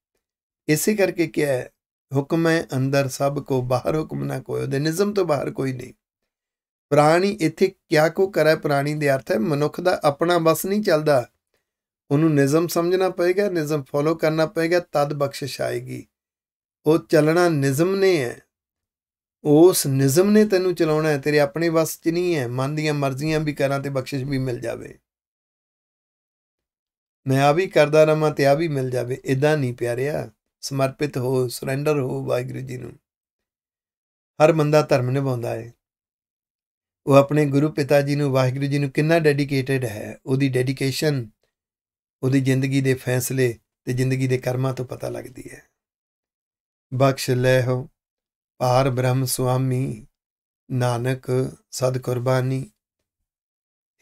ਇਸੇ ਕਰਕੇ ਕਿਹਾ ਹੈ ਹੁਕਮ ਹੈ ਅੰਦਰ ਸਭ ਕੋ ਬਾਹਰ ਹੁਕਮ ਨਾ ਕੋਈ ਉਹਦੇ ਨਿਜ਼ਮ ਤੋਂ ਬਾਹਰ ਕੋਈ ਨਹੀਂ ਪ੍ਰਾਣੀ ਇੱਥੇ ਕਿਆ ਕੋ ਕਰੇ ਪ੍ਰਾਣੀ ਦੇ ਅਰਥ ਹੈ ਮਨੁੱਖ ਦਾ ਆਪਣਾ ਬਸ ਨਹੀਂ ਚੱਲਦਾ ਉਹਨੂੰ ਨਿਜ਼ਮ ਸਮਝਣਾ ਪਏਗਾ ਨਿਜ਼ਮ ਫੋਲੋ ਕਰਨਾ ਪਏਗਾ ਤਦ ਬਖਸ਼ਿਸ਼ ਆਏਗੀ ਉਹ ਚੱਲਣਾ ਨਿਜ਼ਮ ਨੇ ਹੈ ਉਸ ਨਿਜ਼ਮ ਨੇ ਤੈਨੂੰ ਚਲਾਉਣਾ ਹੈ ਤੇਰੇ ਆਪਣੇ ਵਸ 'ਚ ਨਹੀਂ ਹੈ ਮਨ ਦੀਆਂ ਮਰਜ਼ੀਆਂ ਵੀ ਕਰਾਂ ਤੇ ਬਖਸ਼ਿਸ਼ ਵੀ ਮਿਲ ਜਾਵੇ ਮੈਂ ਆ ਵੀ ਕਰਦਾ ਰਹਾ ਮੈਂ ਤੇ ਆ ਵੀ ਮਿਲ ਜਾਵੇ ਇਦਾਂ ਨਹੀਂ ਪਿਆਰਿਆ ਸਮਰਪਿਤ ਹੋ ਸਰੈਂਡਰ ਹੋ ਵਾਹਿਗੁਰੂ ਜੀ ਨੂੰ ਹਰ ਬੰਦਾ ਧਰਮ ਨਿਭਾਉਂਦਾ ਹੈ ਉਹ ਆਪਣੇ ਗੁਰੂ ਪਿਤਾ ਜੀ ਨੂੰ ਵਾਹਿਗੁਰੂ ਜੀ ਨੂੰ ਕਿੰਨਾ ਡੈਡੀਕੇਟਿਡ ਹੈ ਉਹਦੀ ਡੈਡੀਕੇਸ਼ਨ ਉਹਦੀ ਜ਼ਿੰਦਗੀ ਦੇ ਫੈਸਲੇ ਤੇ ਜ਼ਿੰਦਗੀ ਦੇ ਕਰਮਾਂ ਤੋਂ ਪਤਾ ਲੱਗਦੀ ਹੈ ਬਖਸ਼ ਲੈ ਹੋ ਪਾਰ ਬ੍ਰਹਮ ਸੁਆਮੀ ਨਾਨਕ ਸਦ ਕੁਰਬਾਨੀ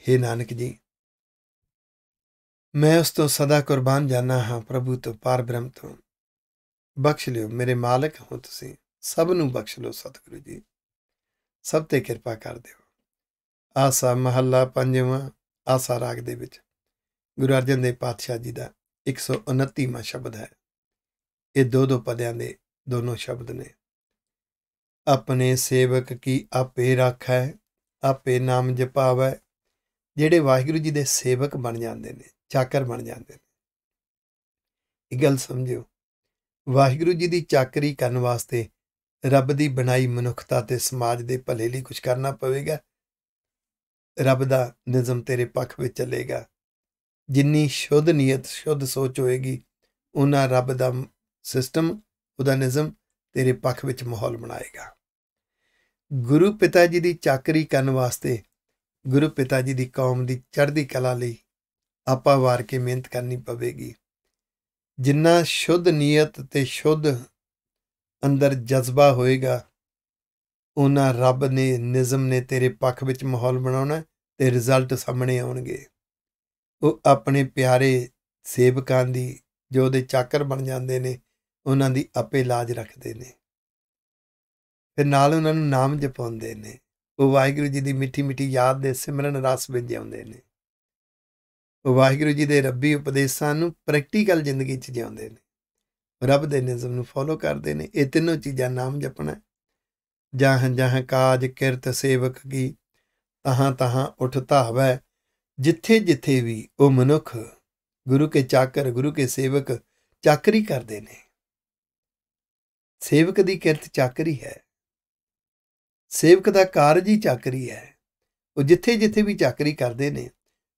हे ਨਾਨਕ ਜੀ ਮੈਂ ਉਸ ਤੋਂ ਸਦਾ ਕੁਰਬਾਨ ਜਾਣਾ ਹਾਂ ਪ੍ਰਭੂ ਤੋਂ ਪਾਰ ਬ੍ਰਹਮ ਤੋਂ ਬਖਸ਼ ਲਿਓ ਮੇਰੇ ਮਾਲਕ ਹੋ ਤੁਸੀਂ ਸਭ ਨੂੰ ਬਖਸ਼ ਲਿਓ ਸਤਿਗੁਰੂ ਜੀ ਸਭ ਤੇ ਕਿਰਪਾ ਕਰ ਦਿਓ ਆਸਾ ਮਹੱਲਾ ਪੰਜਵਾਂ ਆਸਾ ਰਾਗ ਦੇ ਵਿੱਚ ਗੁਰੂ ਅਰਜਨ ਦੇਵ ਪਾਤਸ਼ਾਹ ਜੀ ਦਾ 129ਵਾਂ ਸ਼ਬਦ ਹੈ ਇਹ ਦੋ ਦੋ ਪਦਿਆਂ ਦੇ ਦੋਨੋਂ ਸ਼ਬਦ ਨੇ ਆਪਣੇ ਸੇਵਕ ਕੀ ਆਪੇ ਰੱਖੈ ਆਪੇ ਨਾਮ ਜਪਾਵੈ ਜਿਹੜੇ ਵਾਹਿਗੁਰੂ ਜੀ ਦੇ ਸੇਵਕ ਬਣ ਜਾਂਦੇ ਨੇ ਚਾਕਰ ਬਣ ਜਾਂਦੇ ਨੇ ਇਹ ਗੱਲ ਸਮਝਿਓ ਵਾਹਿਗੁਰੂ ਜੀ ਦੀ ਚਾਕਰੀ ਕਰਨ ਵਾਸਤੇ ਰੱਬ ਦੀ ਬਣਾਈ ਮਨੁੱਖਤਾ ਤੇ ਸਮਾਜ ਦੇ ਭਲੇ ਲਈ ਕੁਝ ਕਰਨਾ ਪਵੇਗਾ ਰੱਬ ਦਾ ਨਿਜ਼ਮ ਤੇਰੇ ਪੱਖ ਵਿੱਚ ਚੱਲੇਗਾ ਜਿੰਨੀ ਸ਼ੁੱਧ ਨੀਅਤ ਸ਼ੁੱਧ ਸੋਚ ਹੋਏਗੀ ਉਹਨਾਂ ਰੱਬ ਦਾ ਸਿਸਟਮ ਉਹਦਾ ਨਿਜ਼ਮ ਤੇਰੇ ਪੱਖ ਵਿੱਚ ਮਾਹੌਲ ਬਣਾਏਗਾ ਗੁਰੂ ਪਿਤਾ ਜੀ ਦੀ ਚਾਕਰੀ ਕਰਨ ਵਾਸਤੇ ਗੁਰੂ ਪਿਤਾ ਜੀ ਦੀ ਕੌਮ ਦੀ ਚੜ੍ਹਦੀ ਕਲਾ ਲਈ ਆਪਾਂ ਵਾਰ ਕੇ ਮਿਹਨਤ ਕਰਨੀ ਪਵੇਗੀ ਜਿੰਨਾ ਸ਼ੁੱਧ ਨੀਅਤ ਤੇ ਸ਼ੁੱਧ ਅੰਦਰ ਜਜ਼ਬਾ ਹੋਏਗਾ ਉਹਨਾਂ ਰੱਬ ਨੇ ਨਿਜ਼ਮ ਨੇ ਤੇਰੇ ਪੱਖ ਵਿੱਚ ਮਾਹੌਲ ਬਣਾਉਣਾ ਤੇ ਰਿਜ਼ਲਟ ਸਾਹਮਣੇ ਆਉਣਗੇ ਉਹ ਆਪਣੇ ਪਿਆਰੇ ਸੇਵਕਾਂ ਦੀ ਜੋ ਦੇ ਚਾਕਰ ਬਣ ਜਾਂਦੇ ਨੇ ਉਹਨਾਂ ਦੀ ਆਪੇ ਲਾਜ ਰੱਖਦੇ ਨੇ ਫਿਰ ਨਾਲ ਉਹਨਾਂ ਨੂੰ ਨਾਮ ਜਪਾਉਂਦੇ ਨੇ ਉਹ ਵਾਹਿਗੁਰੂ ਜੀ ਦੀ ਮਿੱਠੀ ਮਿੱਠੀ ਯਾਦ ਦੇ ਸਿਮਰਨ ਰਸ ਵਿੱਚ ਜਿਉਂਦੇ ਨੇ ਵਾਹਿਗੁਰੂ ਜੀ ਦੇ ਰੱਬੀ ਉਪਦੇਸ਼ਾਂ ਨੂੰ ਪ੍ਰੈਕਟੀਕਲ ਜ਼ਿੰਦਗੀ 'ਚ ਜਿਉਂਦੇ ਨੇ ਰੱਬ ਦੇ ਨਿਯਮ ਨੂੰ ਫੋਲੋ ਕਰਦੇ ਨੇ ਇਹ ਤਿੰਨੋਂ ਚੀਜ਼ਾਂ ਨਾਮ ਜਪਣਾ ਜਾਂ ਜਹਾਂ ਕਾਜ ਕਿਰਤ ਸੇਵਕ ਕੀ ਤਹਾਂ ਤਹਾਂ ਉਠ ਧਾਵੈ ਜਿੱਥੇ ਜਿੱਥੇ ਵੀ ਉਹ ਮਨੁੱਖ ਗੁਰੂ ਕੇ ਚਾਕਰ ਗੁਰੂ ਕੇ ਸੇਵਕ ਚਾਕਰੀ ਕਰਦੇ ਨੇ ਸੇਵਕ ਦੀ ਕਿਰਤ ਚਾਕਰੀ ਹੈ ਸੇਵਕ ਦਾ ਕਾਰਜ ਹੀ ਚਾਕਰੀ ਹੈ ਉਹ ਜਿੱਥੇ ਜਿੱਥੇ ਵੀ ਚਾਕਰੀ ਕਰਦੇ ਨੇ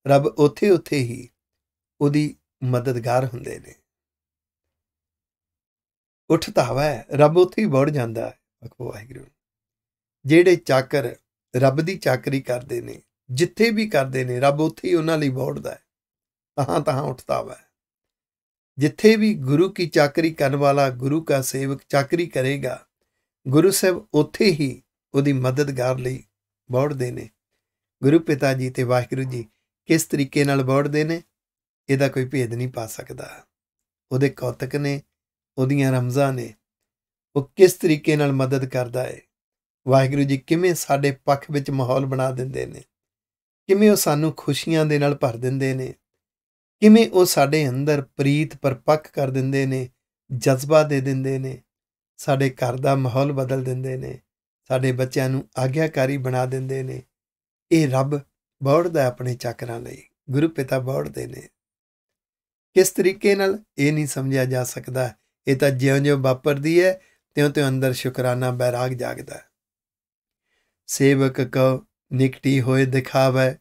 ਰੱਬ ਉੱਥੇ ਉੱਥੇ ਹੀ ਉਹਦੀ ਮਦਦਗਾਰ ਹੁੰਦੇ ਨੇ ਉੱਠ ਵਾ ਰੱਬ ਉੱਥੇ ਹੀ ਵੜ ਜਾਂਦਾ ਹੈ ਅਖੋ ਵਾਹਿਗੁਰੂ ਜਿਹੜੇ ਚਾਕਰ ਰੱਬ ਦੀ ਚਾਕਰੀ ਕਰਦੇ ਨੇ ਜਿੱਥੇ ਵੀ ਕਰਦੇ ਨੇ ਰੱਬ ਉੱਥੇ ਹੀ ਉਹਨਾਂ ਲਈ ਵੜਦਾ ਹੈ ਤਹਾਂ ਤਹਾਂ ਉੱਠਦਾ ਵਾ ਜਿੱਥੇ ਵੀ ਗੁਰੂ ਕੀ ਚਾਕਰੀ ਕਰਨ ਵਾਲਾ ਗੁਰੂ ਦਾ ਸੇਵਕ ਚਾਕਰੀ ਕਰੇਗਾ ਗੁਰੂ ਸਾਹਿਬ ਉੱਥੇ ਹੀ ਉਹਦੀ ਮਦਦਗਾਰ ਲਈ ਵੜਦੇ ਨੇ ਗੁਰੂ ਪਿਤਾ ਜੀ ਤੇ ਵਾਹਿਗੁਰੂ ਜੀ ਕਿਸ ਤਰੀਕੇ ਨਾਲ ਵੜਦੇ ਨੇ ਇਹਦਾ ਕੋਈ ਭੇਦ ਨਹੀਂ ਪਾ ਸਕਦਾ ਉਹਦੇ ਕੌਤਕ ਨੇ ਉਹਦੀਆਂ ਰਮਜ਼ਾਂ ਨੇ ਉਹ ਕਿਸ ਤਰੀਕੇ ਨਾਲ ਮਦਦ ਕਰਦਾ ਹੈ ਵਾਹਿਗੁਰੂ ਜੀ ਕਿਵੇਂ ਸਾਡੇ ਪੱਖ ਵਿੱਚ ਮਾਹੌਲ ਬਣਾ ਦਿੰਦੇ ਨੇ ਕਿਵੇਂ ਉਹ ਸਾਨੂੰ ਖੁਸ਼ੀਆਂ ਦੇ ਨਾਲ ਭਰ ਦਿੰਦੇ ਨੇ ਕਿਵੇਂ ਉਹ ਸਾਡੇ ਅੰਦਰ ਪ੍ਰੀਤ ਪਰਪੱਕ ਕਰ ਦਿੰਦੇ ਨੇ ਜਜ਼ਬਾ ਦੇ ਦਿੰਦੇ ਨੇ ਸਾਡੇ ਘਰ ਦਾ ਮਾਹੌਲ ਬਦਲ ਦਿੰਦੇ ਨੇ ਸਾਡੇ ਬੱਚਿਆਂ ਨੂੰ ਆਗਿਆਕਾਰੀ ਬਣਾ ਦਿੰਦੇ ਨੇ ਇਹ ਰੱਬ ਬੌੜਦਾ ਆਪਣੇ ਚੱਕਰਾਂ ਲਈ ਗੁਰੂ ਪਿਤਾ ਬੌੜਦੇ ਨੇ ਕਿਸ ਤਰੀਕੇ ਨਾਲ ਇਹ ਨਹੀਂ ਸਮਝਿਆ ਜਾ ਸਕਦਾ ਇਹ ਤਾਂ ਜਿਉਂ-ਜਿਉਂ ਵਾਪਰਦੀ ਹੈ ਤਿਉਂ-ਤਿਉਂ ਅੰਦਰ ਸ਼ੁਕਰਾਨਾ ਬੈਰਾਗ ਜਾਗਦਾ ਸੇਵਕ ਕਉ ਨਿਕਟੀ ਹੋਏ ਦਿਖਾਵੇ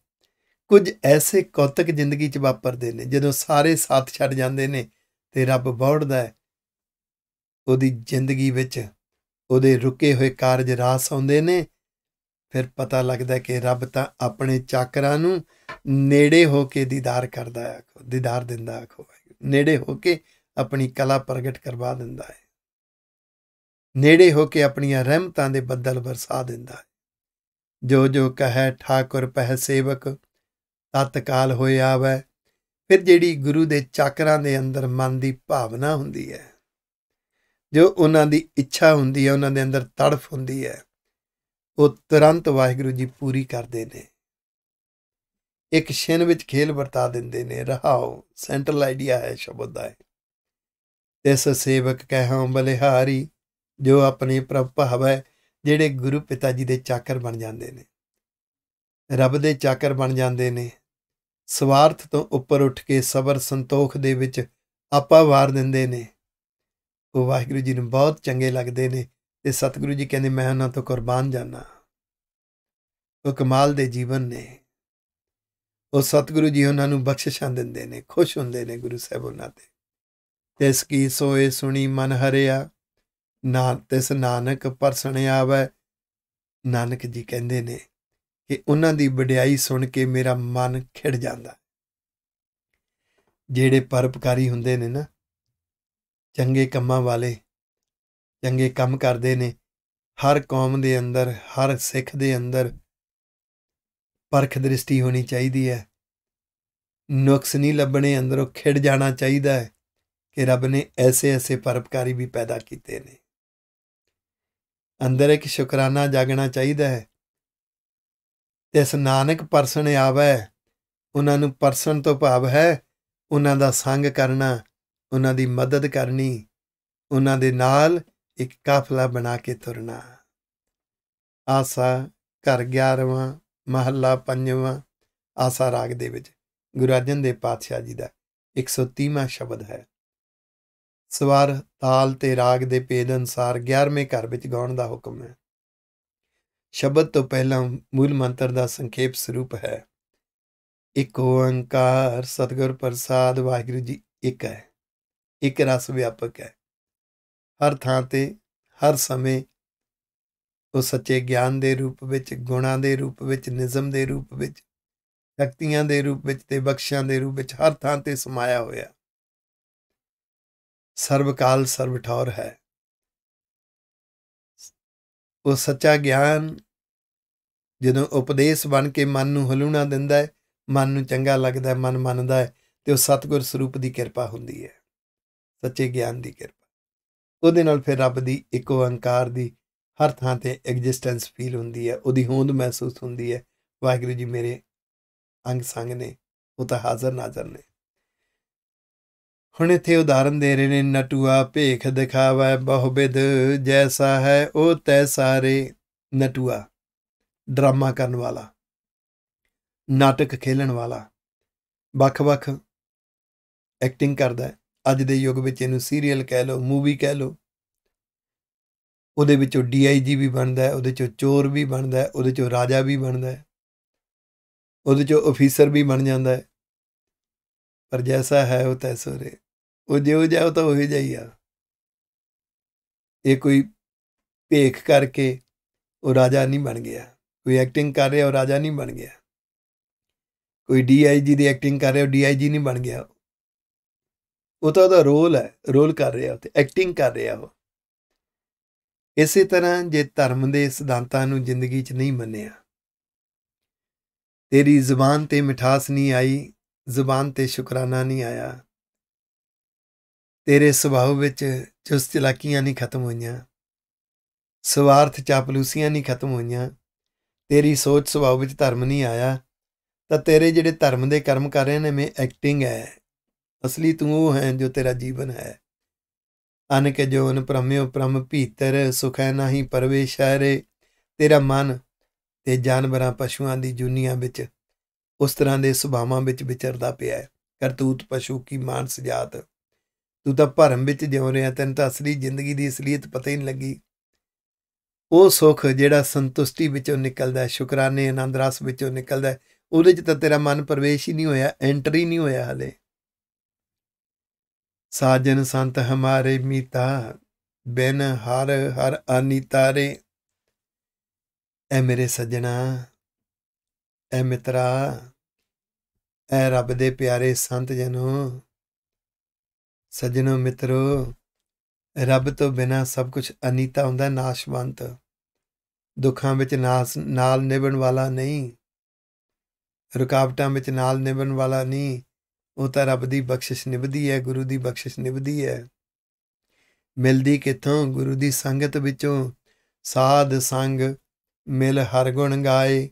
ਕੁਝ ਐਸੇ ਕੌਤਕ ਜ਼ਿੰਦਗੀ 'ਚ ਵਾਪਰਦੇ ਨੇ ਜਦੋਂ ਸਾਰੇ ਸਾਥ ਛੱਡ ਜਾਂਦੇ ਨੇ ਤੇ ਰੱਬ ਬੌੜਦਾ ਹੈ ਉਹਦੀ ਜ਼ਿੰਦਗੀ ਵਿੱਚ ਉਹਦੇ ਰੁਕੇ ਹੋਏ ਕਾਰਜ ਰਾਸ ਆਉਂਦੇ ਨੇ ਫਿਰ ਪਤਾ ਲੱਗਦਾ ਕਿ ਰੱਬ ਤਾਂ ਆਪਣੇ ਚਾਕਰਾਂ ਨੂੰ ਨੇੜੇ ਹੋ ਕੇ ਦੀਦਾਰ ਕਰਦਾ ਹੈ ਦੀਦਾਰ ਦਿੰਦਾ ਹੈ ਨੇੜੇ ਹੋ ਕੇ ਆਪਣੀ ਕਲਾ ਪ੍ਰਗਟ ਕਰਵਾ ਦਿੰਦਾ ਹੈ ਨੇੜੇ ਹੋ ਕੇ ਆਪਣੀਆਂ ਰਹਿਮਤਾਂ ਦੇ ਬੱਦਲ ਵਰਸਾ ਦਿੰਦਾ ਹੈ ਜੋ ਜੋ ਕਹੈ ਠਾਕੁਰ ਪਹਿ ਸੇਵਕ ਤਤਕਾਲ ਹੋਇ ਆਵੇ ਫਿਰ ਜਿਹੜੀ ਗੁਰੂ ਦੇ ਚਾਕਰਾਂ ਦੇ ਅੰਦਰ ਮਨ ਦੀ ਭਾਵਨਾ ਹੁੰਦੀ ਹੈ ਜੋ ਉਹਨਾਂ ਦੀ ਇੱਛਾ ਹੁੰਦੀ ਹੈ ਉਹਨਾਂ ਦੇ ਅੰਦਰ ਤੜਫ ਹੁੰਦੀ ਹੈ ਉਹ ਤੁਰੰਤ ਵਾਹਿਗੁਰੂ ਜੀ ਪੂਰੀ ਕਰਦੇ ਨੇ ਇੱਕ ਛਿਨ ਵਿੱਚ ਖੇਲ ਵਰਤਾ ਦਿੰਦੇ ਨੇ ਰਹਾਉ ਸੈਂਟਰਲ ਆਈਡੀਆ ਹੈ ਸ਼ਬਦ ਦਾ ਇਸ ਸੇਵਕ ਕਹਾਂ ਬਲਿਹਾਰੀ ਜੋ ਆਪਣੇ ਪ੍ਰਭ ਭਾਵੈ ਜਿਹੜੇ ਗੁਰੂ ਪਿਤਾ ਜੀ ਦੇ ਚਾਕਰ ਬਣ ਜਾਂਦੇ ਨੇ ਰੱਬ ਦੇ ਚਾਕਰ ਬਣ ਜਾਂਦੇ ਨੇ ਸਵਾਰਥ ਤੋਂ ਉੱਪਰ ਉੱਠ ਕੇ ਸਬਰ ਸੰਤੋਖ ਦੇ ਵਿੱਚ ਆਪਾ ਵਾਰ ਦਿੰਦੇ ਨੇ ਉਹ ਵਾਹਿਗੁਰੂ ਜੀ ਨੂੰ ਬਹੁਤ ਚੰਗੇ ਲੱਗਦੇ ਨੇ ਤੇ ਸਤਿਗੁਰੂ ਜੀ ਕਹਿੰਦੇ ਮੈਂ ਉਹਨਾਂ ਤੋਂ ਕੁਰਬਾਨ ਜਾਣਾ ਉਹ ਕਮਾਲ ਦੇ ਜੀਵਨ ਨੇ ਉਹ ਸਤਿਗੁਰੂ ਜੀ ਉਹਨਾਂ ਨੂੰ ਬਖਸ਼ਿਸ਼ਾਂ ਦਿੰਦੇ ਨੇ ਖੁਸ਼ ਹੁੰਦੇ ਨੇ ਗੁਰੂ ਸਾਹਿਬ ਉਹਨਾਂ ਤੇ ਤਿਸ ਕੀ ਸੋਏ ਸੁਣੀ ਮਨ ਹਰਿਆ ਨਾ ਤਿਸ ਨਾਨਕ ਪਰਸਣ ਆਵੇ ਨਾਨਕ ਜੀ ਕਹਿੰਦੇ ਨੇ ਕਿ ਉਹਨਾਂ ਦੀ ਵਡਿਆਈ ਸੁਣ ਕੇ ਮੇਰਾ ਮਨ ਖਿੜ ਜਾਂਦਾ ਜਿਹੜੇ ਪਰਪਕਾਰੀ ਹੁੰਦੇ ਨੇ ਨਾ ਚੰਗੇ ਕੰਮਾਂ ਵਾਲੇ ਚੰਗੇ ਕੰਮ ਕਰਦੇ ਨੇ ਹਰ ਕੌਮ ਦੇ ਅੰਦਰ ਹਰ ਸਿੱਖ ਦੇ ਅੰਦਰ ਪਰਖ ਦ੍ਰਿਸ਼ਟੀ ਹੋਣੀ ਚਾਹੀਦੀ ਹੈ ਨੁਕਸ ਨਹੀਂ ਲੱਭਣੇ ਅੰਦਰੋਂ ਖਿੜ ਜਾਣਾ ਚਾਹੀਦਾ ਹੈ ਕਿ ਰੱਬ ਨੇ ਐਸੇ ਐਸੇ ਪਰਪਕਾਰੀ ਵੀ ਪੈਦਾ ਕੀਤੇ ਨੇ ਅੰਦਰ ਇੱਕ ਸ਼ੁਕਰਾਨਾ ਜਾਗਣਾ ਚਾਹੀਦਾ ਹੈ ਇਸ ਨਾਨਕ ਪਰਸਨ ਆਵੇ ਉਹਨਾਂ ਨੂੰ ਪਰਸਨ ਤੋਂ ਭਾਵ ਹੈ ਉਹਨਾਂ ਦਾ ਸੰਗ ਕਰਨਾ ਉਹਨਾਂ ਦੀ ਮਦਦ ਕਰਨੀ ਉਹਨਾਂ ਦੇ ਨਾਲ ਇੱਕ ਕਾਫਲਾ ਬਣਾ ਕੇ ਤੁਰਨਾ ਆਸਾ ਘਰ 11ਵਾਂ ਮਹੱਲਾ 5ਵਾਂ ਆਸਾ ਰਾਗ ਦੇ ਵਿੱਚ ਗੁਰੂ ਅਰਜਨ ਦੇਵ ਪਾਤਸ਼ਾਹ ਜੀ ਦਾ 130ਵਾਂ ਸ਼ਬਦ ਹੈ ਸਵਰ ਤਾਲ ਤੇ ਰਾਗ ਦੇ ਪੇਦ ਅਨਸਾਰ 11ਵੇਂ ਘਰ ਵਿੱਚ ਗਾਉਣ ਦਾ ਹੁਕਮ ਹੈ ਸ਼ਬਦ ਤੋਂ ਪਹਿਲਾਂ ਮੂਲ ਮੰਤਰ ਦਾ ਸੰਖੇਪ ਸਰੂਪ ਹੈ ਇੱਕ ਓੰਕਾਰ ਸਤਿਗੁਰ ਪ੍ਰਸਾਦ ਵਾਹਿਗੁਰੂ ਜੀ ਇੱਕ ਹੈ ਇੱਕ ਰਸ ਵਿਆਪਕ ਹੈ ਹਰ ਥਾਂ ਤੇ ਹਰ ਸਮੇਂ ਉਹ ਸੱਚੇ ਗਿਆਨ ਦੇ ਰੂਪ ਵਿੱਚ ਗੁਣਾਂ ਦੇ ਰੂਪ ਵਿੱਚ ਨਿਜ਼ਮ ਦੇ ਰੂਪ ਵਿੱਚ ਸ਼ਕਤੀਆਂ ਦੇ ਰੂਪ ਵਿੱਚ ਤੇ ਬਖਸ਼ਾਂ ਦੇ ਰੂਪ ਵਿੱਚ ਹਰ ਥਾਂ ਤੇ ਸਮਾਇਆ ਹੋਇਆ ਸਰਬਕਾਲ ਸਰਵਠੌਰ ਹੈ ਉਹ ਸੱਚਾ ਗਿਆਨ ਜਦੋਂ ਉਪਦੇਸ਼ ਬਣ ਕੇ ਮਨ ਨੂੰ ਹਲੂਣਾ ਦਿੰਦਾ ਹੈ ਮਨ ਨੂੰ ਚੰਗਾ ਲੱਗਦਾ ਹੈ ਮਨ ਮੰਨਦਾ ਹੈ ਤੇ ਉਹ ਸਤਗੁਰ ਸਰੂਪ ਦੀ ਕਿਰਪਾ ਹੁੰਦੀ ਹੈ ਸੱਚੇ ਗਿਆਨ ਦੀ ਕਿਰਪਾ ਉਹਦੇ ਨਾਲ ਫਿਰ ਰੱਬ ਦੀ ਇੱਕ ਓੰਕਾਰ ਦੀ ਹਰ ਥਾਂ ਤੇ ਐਗਜ਼ਿਸਟੈਂਸ ਫੀਲ ਹੁੰਦੀ ਹੈ ਉਹਦੀ ਹੋਂਦ ਮਹਿਸੂਸ ਹੁੰਦੀ ਹੈ ਵਾਹਿਗੁਰੂ ਜੀ ਮੇਰੇ ਅੰਗ ਸੰਗ ਨੇ ਉਹ ਤਾਂ ਹਾਜ਼ਰ ਨਾਜ਼ਰ ਨੇ ਹੁਣ ਇਥੇ ਉਦਾਹਰਨ ਦੇ ਰਹੇ ਨੇ ਨਟੂਆ ਭੇਖ ਦਿਖਾਵੇ ਬਿਦ ਜੈਸਾ ਹੈ ਉਹ ਤੈ ਸਾਰੇ ਨਟੂਆ ਡਰਾਮਾ ਕਰਨ ਵਾਲਾ ਨਾਟਕ ਖੇਲਣ ਵਾਲਾ ਵੱਖ-ਵੱਖ ਐਕਟਿੰਗ ਕਰਦਾ ਹੈ ਅੱਜ ਦੇ ਯੁੱਗ ਵਿੱਚ ਇਹਨੂੰ ਸੀਰੀਅਲ ਕਹਿ ਲਓ ਮੂਵੀ ਕਹਿ ਲਓ ਉਹਦੇ ਵਿੱਚੋਂ ਡੀਆਈਜੀ ਵੀ ਬਣਦਾ ਹੈ ਉਹਦੇ ਚੋਂ ਚੋਰ ਵੀ ਬਣਦਾ ਹੈ ਉਹਦੇ ਚੋਂ ਰਾਜਾ ਵੀ ਬਣਦਾ ਹੈ ਉਹਦੇ ਚੋਂ ਅਫੀਸਰ ਵੀ ਬਣ ਜਾਂਦਾ ਹੈ ਪਰ ਜੈਸਾ ਹੈ ਉਹ ਤੈਸੋ ਰੇ ਉਹ ਜਿਉ ਜਾਉ ਤਾਂ ਉਹੀ ਜਾਈਆ ਇਹ ਕੋਈ ਭੇਖ ਕਰਕੇ ਉਹ ਰਾਜਾ ਨਹੀਂ ਬਣ ਗਿਆ ਕੋਈ ਐਕਟਿੰਗ ਕਰ ਰਿਹਾ ਉਹ ਰਾਜਾ ਨਹੀਂ ਬਣ ਗਿਆ ਕੋਈ ਡੀਆਈਜੀ ਦੀ ਐਕਟਿੰਗ ਕਰ ਰਿਹਾ ਉਹ ਡੀਆਈਜੀ ਨਹੀਂ ਬਣ ਗਿਆ ਉਹ ਤਾਂ ਉਹਦਾ ਰੋਲ ਹੈ ਰੋਲ ਕਰ ਰਿਹਾ ਉਹ ਤੇ ਐਕਟਿੰਗ ਕਰ ਰਿਹਾ ਉਹ ਇਸੇ ਤਰ੍ਹਾਂ ਜੇ ਧਰਮ ਦੇ ਸਿਧਾਂਤਾਂ ਨੂੰ ਜ਼ਿੰਦਗੀ 'ਚ ਨਹੀਂ ਮੰਨਿਆ ਤੇਰੀ ਜ਼ੁਬਾਨ ਤੇ ਮਿਠਾਸ ਨਹੀਂ ਆਈ ਜ਼ੁਬਾਨ ਤੇ ਸ਼ੁਕਰਾਨਾ ਨਹੀਂ ਆਇਆ ਤੇਰੇ ਸੁਭਾਅ ਵਿੱਚ ਚੁਸਤ ਚਲਾਕੀਆਂ ਨਹੀਂ ਖਤਮ ਹੋਈਆਂ ਸਵਾਰਥ ਚਾਪਲੂਸੀਆਂ ਨਹੀਂ ਖਤਮ ਹੋਈਆਂ ਤੇਰੀ ਸੋਚ ਸੁਭਾਅ ਵਿੱਚ ਧਰਮ ਨਹੀਂ ਆਇਆ ਤਾਂ ਤੇਰੇ ਜਿਹੜੇ ਧਰਮ ਦੇ ਕਰਮ ਕਰ ਰਹੇ ਨੇ ਮੈਂ ਐਕਟਿੰਗ ਹੈ ਅਸਲੀ ਤੂੰ ਉਹ ਹੈ ਜੋ ਤੇਰਾ ਜੀਵਨ ਹੈ ਅਨਕ ਜੋਨ ਪ੍ਰਮਿਓ ਪ੍ਰਮ ਭੀਤਰ ਸੁਖੈ ਨਾਹੀ ਪਰਵੇਸ਼ਾਰੇ ਤੇਰਾ ਮਨ ਤੇ ਜਾਨਵਰਾਂ ਪਸ਼ੂਆਂ ਦੀ ਜੁਨੀਆਂ ਵਿੱਚ ਉਸ ਤਰ੍ਹਾਂ ਦੇ ਸੁਭਾਵਾਂ ਵਿੱਚ ਵਿਚਰਦਾ ਪਿਆ ਹੈ ਕਰਤੂਤ ਪਸ਼ੂ ਕੀ ਮਾਨਸ ਜਾਤ ਤੂੰ ਤਾਂ ਭਰਮ ਵਿੱਚ ਜਿਉ ਰਿਹਾ ਤੈਨ ਤਾਂ ਅਸਲੀ ਜ਼ਿੰਦਗੀ ਦੀ ਅਸਲੀਅਤ ਪਤਾ ਹੀ ਨਹੀਂ ਲੱਗੀ ਉਹ ਸੁਖ ਜਿਹੜਾ ਸੰਤੁਸ਼ਟੀ ਵਿੱਚੋਂ ਨਿਕਲਦਾ ਹੈ ਸ਼ੁਕਰਾਨੇ ਆਨੰਦ ਰਸ ਵਿੱਚੋਂ ਨਿਕਲਦਾ ਹੈ ਉਹਦੇ 'ਚ ਤਾਂ ਤੇਰਾ ਮਨ ਪ੍ਰਵੇਸ਼ ਹੀ ਨਹੀਂ ਹੋਇਆ ਐਂਟਰੀ ਨਹੀਂ ਹੋਇਆ ਹਲੇ ਸਾਜਨ ਸੰਤ ਹਮਾਰੇ ਮੀਤਾ ਬਿਨ ਹਰ ਹਰ ਆਨੀ ਤਾਰੇ ਐ ਮੇਰੇ ਸੱਜਣਾ ਐ ਮਿੱਤਰਾ ਐ ਰੱਬ ਦੇ ਪਿਆਰੇ ਸੰਤ ਜਨੋ ਸੱਜਣੋ ਮਿੱਤਰੋ ਰੱਬ ਤੋਂ ਬਿਨਾ ਸਭ ਕੁਝ ਅਨੀਤਾ ਹੁੰਦਾ ਨਾਸ਼ਵੰਤ ਦੁੱਖਾਂ ਵਿੱਚ ਨਾਲ ਨਿਭਣ ਵਾਲਾ ਨਹੀਂ ਰੁਕਾਵਟਾਂ ਵਿੱਚ ਨਾਲ ਨਿਭਣ ਵਾਲਾ ਨਹੀਂ ਉਹ ਤਾਂ ਰੱਬ ਦੀ ਬਖਸ਼ਿਸ਼ ਨਿਭਦੀ ਹੈ ਗੁਰੂ ਦੀ ਬਖਸ਼ਿਸ਼ ਨਿਭਦੀ ਹੈ ਮਿਲਦੀ ਕਿਥੋਂ ਗੁਰੂ ਦੀ ਸੰਗਤ ਵਿੱਚੋਂ ਸਾਧ ਸੰਗ ਮਿਲ ਹਰ ਗੁਣ ਗਾਏ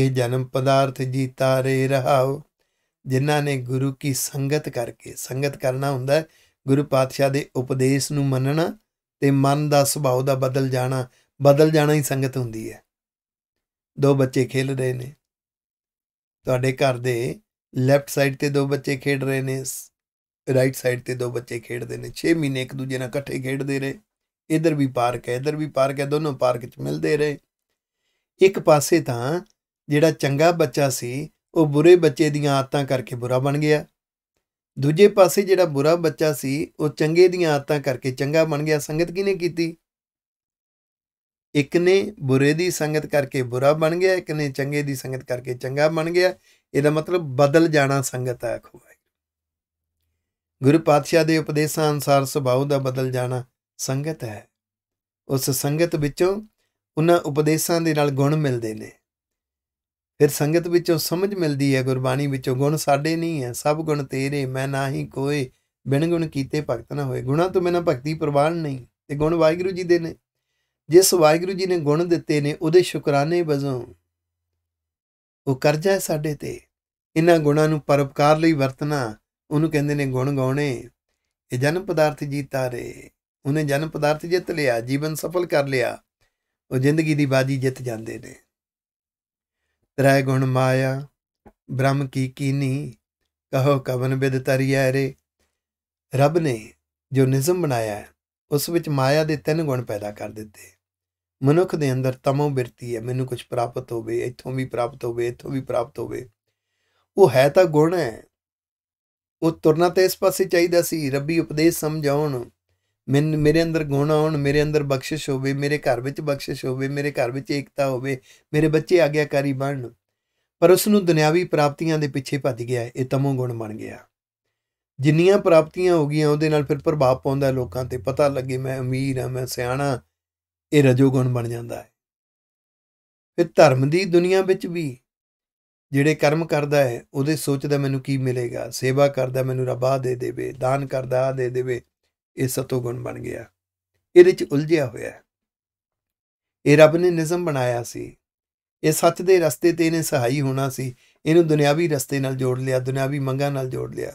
ਇਹ ਜਨਮ ਪਦਾਰਥ ਜੀਤਾ ਰੇ ਰਹਾਉ ਜਿਨ੍ਹਾਂ ਨੇ ਗੁਰੂ ਕੀ ਸੰਗਤ ਕਰਕੇ ਸੰਗਤ ਕਰਨਾ ਹੁੰਦਾ ਗੁਰੂ ਪਾਤਸ਼ਾਹ ਦੇ ਉਪਦੇਸ਼ ਨੂੰ ਮੰਨਣਾ ਤੇ ਮਨ ਦਾ ਸੁਭਾਅ ਦਾ ਬਦਲ ਜਾਣਾ ਬਦਲ ਜਾਣਾ ਹੀ ਸੰਗਤ ਹੁੰਦੀ ਹੈ ਦੋ ਬੱਚੇ ਖੇਲ ਰਹੇ ਨੇ ਤੁਹਾਡੇ ਘਰ ਦੇ ਲੈਫਟ ਸਾਈਡ ਤੇ ਦੋ ਬੱਚੇ ਖੇਡ ਰਹੇ ਨੇ ਰਾਈਟ ਸਾਈਡ ਤੇ ਦੋ ਬੱਚੇ ਖੇਡਦੇ ਨੇ 6 ਮਹੀਨੇ ਇੱਕ ਦੂਜੇ ਨਾਲ ਇਕੱਠੇ ਖੇਡਦੇ ਰਹੇ ਇਧਰ ਵੀ ਪਾਰਕ ਹੈ ਇਧਰ ਵੀ ਪਾਰਕ ਹੈ ਦੋਨੋਂ ਪਾਰਕ 'ਚ ਮਿਲਦੇ ਰਹੇ ਇੱਕ ਪਾਸੇ ਤਾਂ ਜਿਹੜਾ ਚੰਗਾ ਬੱਚਾ ਸੀ ਉਹ ਬੁਰੇ ਬੱਚੇ ਦੀਆਂ ਆਦਤਾਂ ਕਰਕੇ ਬੁਰਾ ਬਣ ਗਿਆ ਦੂਜੇ ਪਾਸੇ ਜਿਹੜਾ ਬੁਰਾ ਬੱਚਾ ਸੀ ਉਹ ਚੰਗੇ ਦੀਆਂ ਆਦਤਾਂ ਕਰਕੇ ਚੰਗਾ ਬਣ ਗਿਆ ਸੰਗਤ ਕਿਨੇ ਕੀਤੀ ਇੱਕ ਨੇ ਬੁਰੇ ਦੀ ਸੰਗਤ ਕਰਕੇ ਬੁਰਾ ਬਣ ਗਿਆ ਇੱਕ ਨੇ ਚੰਗੇ ਦੀ ਸੰਗਤ ਕਰਕੇ ਚੰਗਾ ਬਣ ਗਿਆ ਇਹਦਾ ਮਤਲਬ ਬਦਲ ਜਾਣਾ ਸੰਗਤ ਆਖੋ ਗੁਰੂ ਪਾਤਸ਼ਾਹ ਦੇ ਉਪਦੇਸ਼ਾਂ ਅਨਸਾਰ ਸੁਭਾਅ ਦਾ ਬਦਲ ਜਾਣਾ ਸੰਗਤ ਹੈ ਉਸ ਸੰਗਤ ਵਿੱਚੋਂ ਉਹਨਾਂ ਉਪਦੇਸ਼ਾਂ ਦੇ ਨਾਲ ਗੁਣ ਮਿਲਦੇ ਨੇ ਫਿਰ ਸੰਗਤ ਵਿੱਚੋਂ ਸਮਝ ਮਿਲਦੀ ਹੈ ਗੁਰਬਾਣੀ ਵਿੱਚੋਂ ਗੁਣ ਸਾਡੇ ਨਹੀਂ ਹੈ ਸਭ ਗੁਣ ਤੇਰੇ ਮੈਂ ਨਾਹੀ ਕੋਈ ਬਿਨ ਗੁਣ ਕੀਤੇ ਭਗਤ ਨਾ ਹੋਏ ਗੁਣਾ ਤੋਂ ਮੈਨਾਂ ਭਗਤੀ ਪ੍ਰਵਾਨ ਨਹੀਂ ਤੇ ਗੁਣ ਵਾਹਿਗੁਰੂ ਜੀ ਦੇ ਨੇ ਜਿਸ ਵਾਹਿਗੁਰੂ ਜੀ ਨੇ ਗੁਣ ਦਿੱਤੇ ਨੇ ਉਹਦੇ ਸ਼ੁਕਰਾਨੇ ਵਜੋਂ ਉਹ ਕਰਜ਼ਾ ਹੈ ਸਾਡੇ ਤੇ ਇਹਨਾਂ ਗੁਣਾਂ ਨੂੰ ਪਰਉਪਕਾਰ ਲਈ ਵਰਤਣਾ ਉਹਨੂੰ ਕਹਿੰਦੇ ਨੇ ਗੁਣ ਗਾਉਣੇ ਇਹ ਜਨਮ ਪਦਾਰਥ ਜੀਤਾ ਰੇ ਉਹਨੇ ਜਨਮ ਪਦਾਰਥ ਜਿੱਤ ਲਿਆ ਜੀਵਨ ਸਫਲ ਕਰ ਲਿਆ ਉਹ ਜ਼ਿੰਦਗੀ ਦੀ ਬਾਜੀ ਜਿੱਤ ਜਾਂਦੇ ਨੇ ਤ੍ਰੈ ਗੁਣ ਮਾਇਆ ਬ੍ਰਹਮ ਕੀ ਕੀਨੀ ਕਹੋ ਕਵਨ ਬਿਦ ਤਰੀਐ ਰੇ ਰੱਬ ਨੇ ਜੋ ਨਿਜ਼ਮ ਬਣਾਇਆ ਉਸ ਵਿੱਚ ਮਾਇਆ ਦੇ ਤਿੰਨ ਗੁਣ ਪੈਦਾ ਕਰ ਦਿੱਤੇ ਮਨੁੱਖ ਦੇ ਅੰਦਰ ਤਮੋ ਬਿਰਤੀ ਹੈ ਮੈਨੂੰ ਕੁਝ ਪ੍ਰਾਪਤ ਹੋਵੇ ਇੱਥੋਂ ਵੀ ਪ੍ਰਾਪਤ ਹੋਵੇ ਇੱਥੋਂ ਵੀ ਪ੍ਰਾਪਤ ਹੋਵੇ ਉਹ ਹੈ ਤਾਂ ਗੁਣ ਹੈ ਉਹ ਤੁਰਨਾ ਤੇ ਇਸ ਪਾਸੇ ਚਾਹੀਦਾ ਸੀ ਰੱਬੀ ਉਪਦੇਸ਼ ਸਮਝਾਉਣ ਮੈਨ ਮੇਰੇ ਅੰਦਰ ਗੁਣ ਆਉਣ ਮੇਰੇ ਅੰਦਰ ਬਖਸ਼ਿਸ਼ ਹੋਵੇ ਮੇਰੇ ਘਰ ਵਿੱਚ ਬਖਸ਼ਿਸ਼ ਹੋਵੇ ਮੇਰੇ ਘਰ ਵਿੱਚ ਏਕਤਾ ਹੋਵੇ ਮੇਰੇ ਬੱਚੇ ਆਗਿਆਕਾਰੀ ਬਣਨ ਪਰ ਉਸ ਨੂੰ ਦੁਨਿਆਵੀ ਪ੍ਰਾਪਤੀਆਂ ਦੇ ਪਿੱਛੇ ਭੱਜ ਗਿਆ ਇਹ ਤਮੋ ਗੁਣ ਬਣ ਗਿਆ ਜਿੰਨੀਆਂ ਪ੍ਰਾਪਤੀਆਂ ਹੋ ਗਈਆਂ ਉਹਦੇ ਨਾਲ ਫਿਰ ਪ੍ਰਭਾਵ ਪਾਉਂਦਾ ਲੋਕਾਂ ਤੇ ਪਤਾ ਲੱਗੇ ਮੈਂ ਅਮੀਰ ਹਾਂ ਮੈਂ ਸਿਆਣਾ ਇਹ ਰਜੋਗੁਣ ਬਣ ਜਾਂਦਾ ਹੈ ਫਿਰ ਧਰਮ ਦੀ ਦੁਨੀਆ ਵਿੱਚ ਵੀ ਜਿਹੜੇ ਕਰਮ ਕਰਦਾ ਹੈ ਉਹਦੇ ਸੋਚਦਾ ਮੈਨੂੰ ਕੀ ਮਿਲੇਗਾ ਸੇਵਾ ਕਰਦਾ ਮੈਨੂੰ ਰੱਬ ਆ ਦੇ ਦੇਵੇ ਦਾਨ ਕਰਦਾ ਆ ਦੇ ਦੇਵੇ ਇਹ ਸਤੋਗੁਣ ਬਣ ਗਿਆ ਇਹਦੇ ਚ ਉਲਝਿਆ ਹੋਇਆ ਹੈ ਇਹ ਰੱਬ ਨੇ ਨਿਜ਼ਮ ਬਣਾਇਆ ਸੀ ਇਹ ਸੱਚ ਦੇ ਰਸਤੇ ਤੇ ਇਹਨੇ ਸਹਾਈ ਹੋਣਾ ਸੀ ਇਹਨੂੰ ਦੁਨਿਆਵੀ ਰਸਤੇ ਨਾਲ ਜੋੜ ਲਿਆ ਦੁਨਿਆਵੀ ਮੰਗਾਂ ਨਾਲ ਜੋੜ ਲਿਆ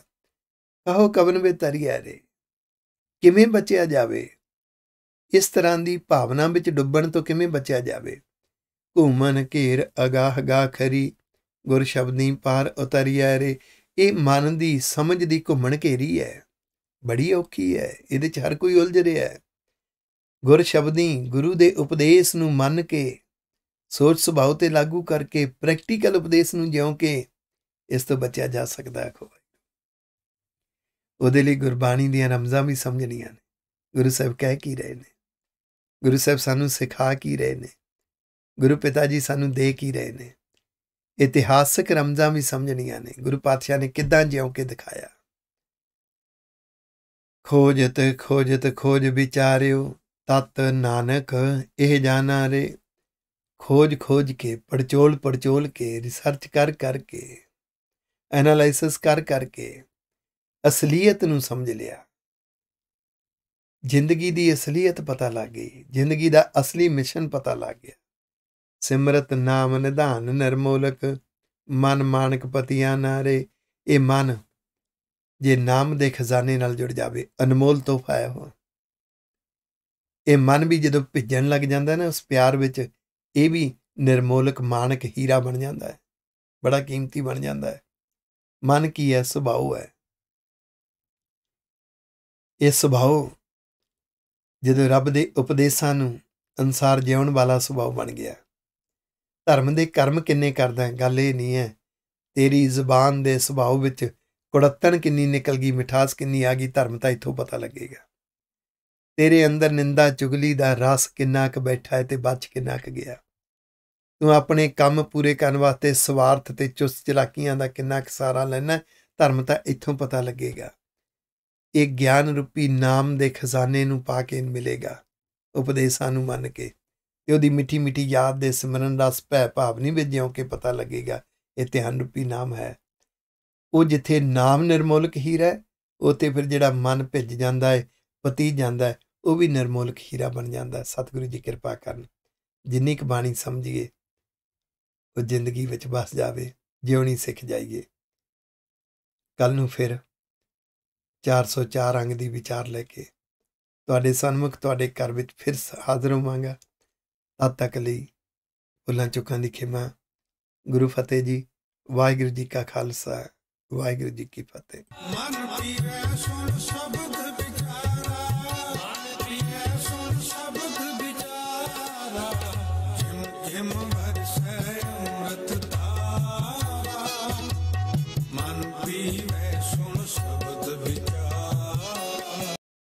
ਕਹੋ ਕਵਨ ਵਿੱਚ ਤਰੀ ਆ ਰੇ ਕਿਵੇਂ ਬਚਿਆ ਜਾਵੇ ਇਸ ਤਰ੍ਹਾਂ ਦੀ ਭਾਵਨਾ ਵਿੱਚ ਡੁੱਬਣ ਤੋਂ ਕਿਵੇਂ ਬਚਿਆ ਜਾਵੇ ਘੂਮਨ ਘੇਰ ਅਗਾਹ ਗਾ ਖਰੀ ਗੁਰ ਸ਼ਬਦੀ ਪਾਰ ਉਤਰਿਆ ਰੇ ਇਹ ਮਨ ਦੀ ਸਮਝ ਦੀ ਘੁੰਮਣ ਘੇਰੀ ਹੈ ਬੜੀ ਔਖੀ ਹੈ ਇਹਦੇ 'ਚ ਹਰ ਕੋਈ ਉਲਝ ਰਿਹਾ ਹੈ ਗੁਰ ਸ਼ਬਦੀ ਗੁਰੂ ਦੇ ਉਪਦੇਸ਼ ਨੂੰ ਮੰਨ ਕੇ ਸੋਚ ਸੁਭਾਅ ਤੇ ਲਾਗੂ ਕਰਕੇ ਪ੍ਰੈਕਟੀਕਲ ਉਪਦੇਸ਼ ਨੂੰ ਜਿਉਂ ਕੇ ਇਸ ਤੋਂ ਬਚਿਆ ਜਾ ਸਕਦਾ ਹੈ ਉਹਦੇ ਲਈ ਗੁਰਬਾਣੀ ਦੀਆਂ ਰਮਜ਼ਾਂ ਵੀ ਸਮਝਣੀਆਂ ਨੇ ਗੁਰੂ ਸਾਹਿਬ ਕਹਿ ਕੀ ਰਹੇ ਨੇ ਗੁਰੂ ਸਾਹਿਬ ਸਾਨੂੰ ਸਿਖਾ ਕੀ ਰਹੇ ਨੇ ਗੁਰੂ ਪਿਤਾ ਜੀ ਸਾਨੂੰ ਦੇ ਕੀ ਰਹੇ ਨੇ ਇਤਿਹਾਸਕ ਰਮਜ਼ਾਂ ਵੀ ਸਮਝਣੀਆਂ ਨੇ ਗੁਰੂ ਪਾਤਸ਼ਾਹ ਨੇ ਕਿਦਾਂ ਜਿਉ ਕੇ ਦਿਖਾਇਆ ਖੋਜਤ ਖੋਜਤ ਖੋਜ ਵਿਚਾਰਿਓ ਤਤ ਨਾਨਕ ਇਹ ਜਾਣਾ ਰੇ ਖੋਜ ਖੋਜ ਕੇ ਪੜਚੋਲ ਪੜਚੋਲ ਕੇ ਰਿਸਰਚ ਕਰ ਕਰਕੇ ਐਨਾਲਾਈਸਿਸ ਕਰ ਕਰਕੇ ਅਸਲੀਅਤ ਨੂੰ ਸਮਝ ਲਿਆ ਜ਼ਿੰਦਗੀ ਦੀ ਅਸਲੀਅਤ ਪਤਾ ਲੱਗ ਗਈ ਜ਼ਿੰਦਗੀ ਦਾ ਅਸਲੀ ਮਿਸ਼ਨ ਪਤਾ ਲੱਗ ਗਿਆ ਸਿਮਰਤ ਨਾਮ ਨਿਧਾਨ ਨਿਰਮੋਲਕ ਮਨ ਮਾਨਕ ਪਤੀਆਂ ਨਾਰੇ ਇਹ ਮਨ ਜੇ ਨਾਮ ਦੇ ਖਜ਼ਾਨੇ ਨਾਲ ਜੁੜ ਜਾਵੇ ਅਨਮੋਲ ਤੋਹਫਾ ਹੈ ਉਹ ਇਹ ਮਨ ਵੀ ਜਦੋਂ ਭਿੱਜਣ ਲੱਗ ਜਾਂਦਾ ਨਾ ਉਸ ਪਿਆਰ ਵਿੱਚ ਇਹ ਵੀ ਨਿਰਮੋਲਕ ਮਾਨਕ ਹੀਰਾ ਬਣ ਜਾਂਦਾ ਹੈ ਬੜਾ ਕੀਮਤੀ ਬਣ ਜਾਂਦਾ ਹੈ ਮਨ ਕੀ ਹੈ ਸੁਭਾਅ ਹੈ ਇਹ ਸੁਭਾਅ ਜਦੋਂ ਰੱਬ ਦੇ ਉਪਦੇਸ਼ਾਂ ਨੂੰ ਅਨਸਾਰ ਜਿਉਣ ਵਾਲਾ ਸੁਭਾਅ ਬਣ ਗਿਆ ਧਰਮ ਦੇ ਕਰਮ ਕਿੰਨੇ ਕਰਦਾ ਹੈ ਗੱਲ ਇਹ ਨਹੀਂ ਹੈ ਤੇਰੀ ਜ਼ੁਬਾਨ ਦੇ ਸੁਭਾਅ ਵਿੱਚ ਕੁੜੱਤਣ ਕਿੰਨੀ ਨਿਕਲ ਗਈ ਮਿਠਾਸ ਕਿੰਨੀ ਆ ਗਈ ਧਰਮ ਤਾਂ ਇੱਥੋਂ ਪਤਾ ਲੱਗੇਗਾ ਤੇਰੇ ਅੰਦਰ ਨਿੰਦਾ ਚੁਗਲੀ ਦਾ ਰਸ ਕਿੰਨਾ ਕੁ ਬੈਠਾ ਹੈ ਤੇ ਬਚ ਕਿੰਨਾ ਕੁ ਗਿਆ ਤੂੰ ਆਪਣੇ ਕੰਮ ਪੂਰੇ ਕਰਨ ਵਾਸਤੇ ਸਵਾਰਥ ਤੇ ਚੁਸਤ ਚਲਾਕੀਆਂ ਦਾ ਕਿੰਨਾ ਕੁ ਸਾਰਾ ਲੈਣਾ ਧਰਮ ਤਾਂ ਇੱਥੋਂ ਪਤਾ ਲੱਗੇਗਾ ਇਹ ਗਿਆਨ ਰੂਪੀ ਨਾਮ ਦੇ ਖਜ਼ਾਨੇ ਨੂੰ ਪਾ ਕੇ ਮਿਲੇਗਾ ਉਪਦੇਸ਼ਾਂ ਨੂੰ ਮੰਨ ਕੇ ਤੇ ਉਹਦੀ ਮਿੱਠੀ ਮਿੱਠੀ ਯਾਦ ਦੇ ਸਿਮਰਨ ਦਾ ਸਪੈ ਭਾਵ ਨਹੀਂ ਵਿਦਿਓ ਕਿ ਪਤਾ ਲੱਗੇਗਾ ਇਹ ਧਿਆਨ ਰੂਪੀ ਨਾਮ ਹੈ ਉਹ ਜਿੱਥੇ ਨਾਮ ਨਿਰਮੋਲਕ ਹੀਰਾ ਹੈ ਉਥੇ ਫਿਰ ਜਿਹੜਾ ਮਨ ਭਿੱਜ ਜਾਂਦਾ ਹੈ ਪਤੀ ਜਾਂਦਾ ਹੈ ਉਹ ਵੀ ਨਿਰਮੋਲਕ ਹੀਰਾ ਬਣ ਜਾਂਦਾ ਹੈ ਸਤਿਗੁਰੂ ਜੀ ਕਿਰਪਾ ਕਰਨ ਜਿੰਨੀ ਕੁ ਬਾਣੀ ਸਮਝੀਏ ਉਹ ਜ਼ਿੰਦਗੀ ਵਿੱਚ ਵਸ ਜਾਵੇ ਜਿਉਣੀ ਸਿੱਖ ਜਾਈਏ ਕੱਲ ਨੂੰ ਫਿਰ 404 ਅੰਗ ਦੀ ਵਿਚਾਰ ਲੈ ਕੇ ਤੁਹਾਡੇ ਸਨਮੁਖ ਤੁਹਾਡੇ ਘਰ ਵਿੱਚ ਫਿਰ ਹਾਜ਼ਰ ਹੋਵਾਂਗਾ ਤਦ ਤੱਕ ਲਈ ਭੁੱਲਾਂ ਚੁੱਕਾਂ ਦੀ ਖਿਮਾ ਗੁਰੂ ਫਤਿਹ ਜੀ ਵਾਹਿਗੁਰੂ ਜੀ ਕਾ ਖਾਲਸਾ ਵਾਹਿਗੁਰੂ ਜੀ ਕੀ ਫਤਿਹ ਮਨ ਸੁਣ ਸਭ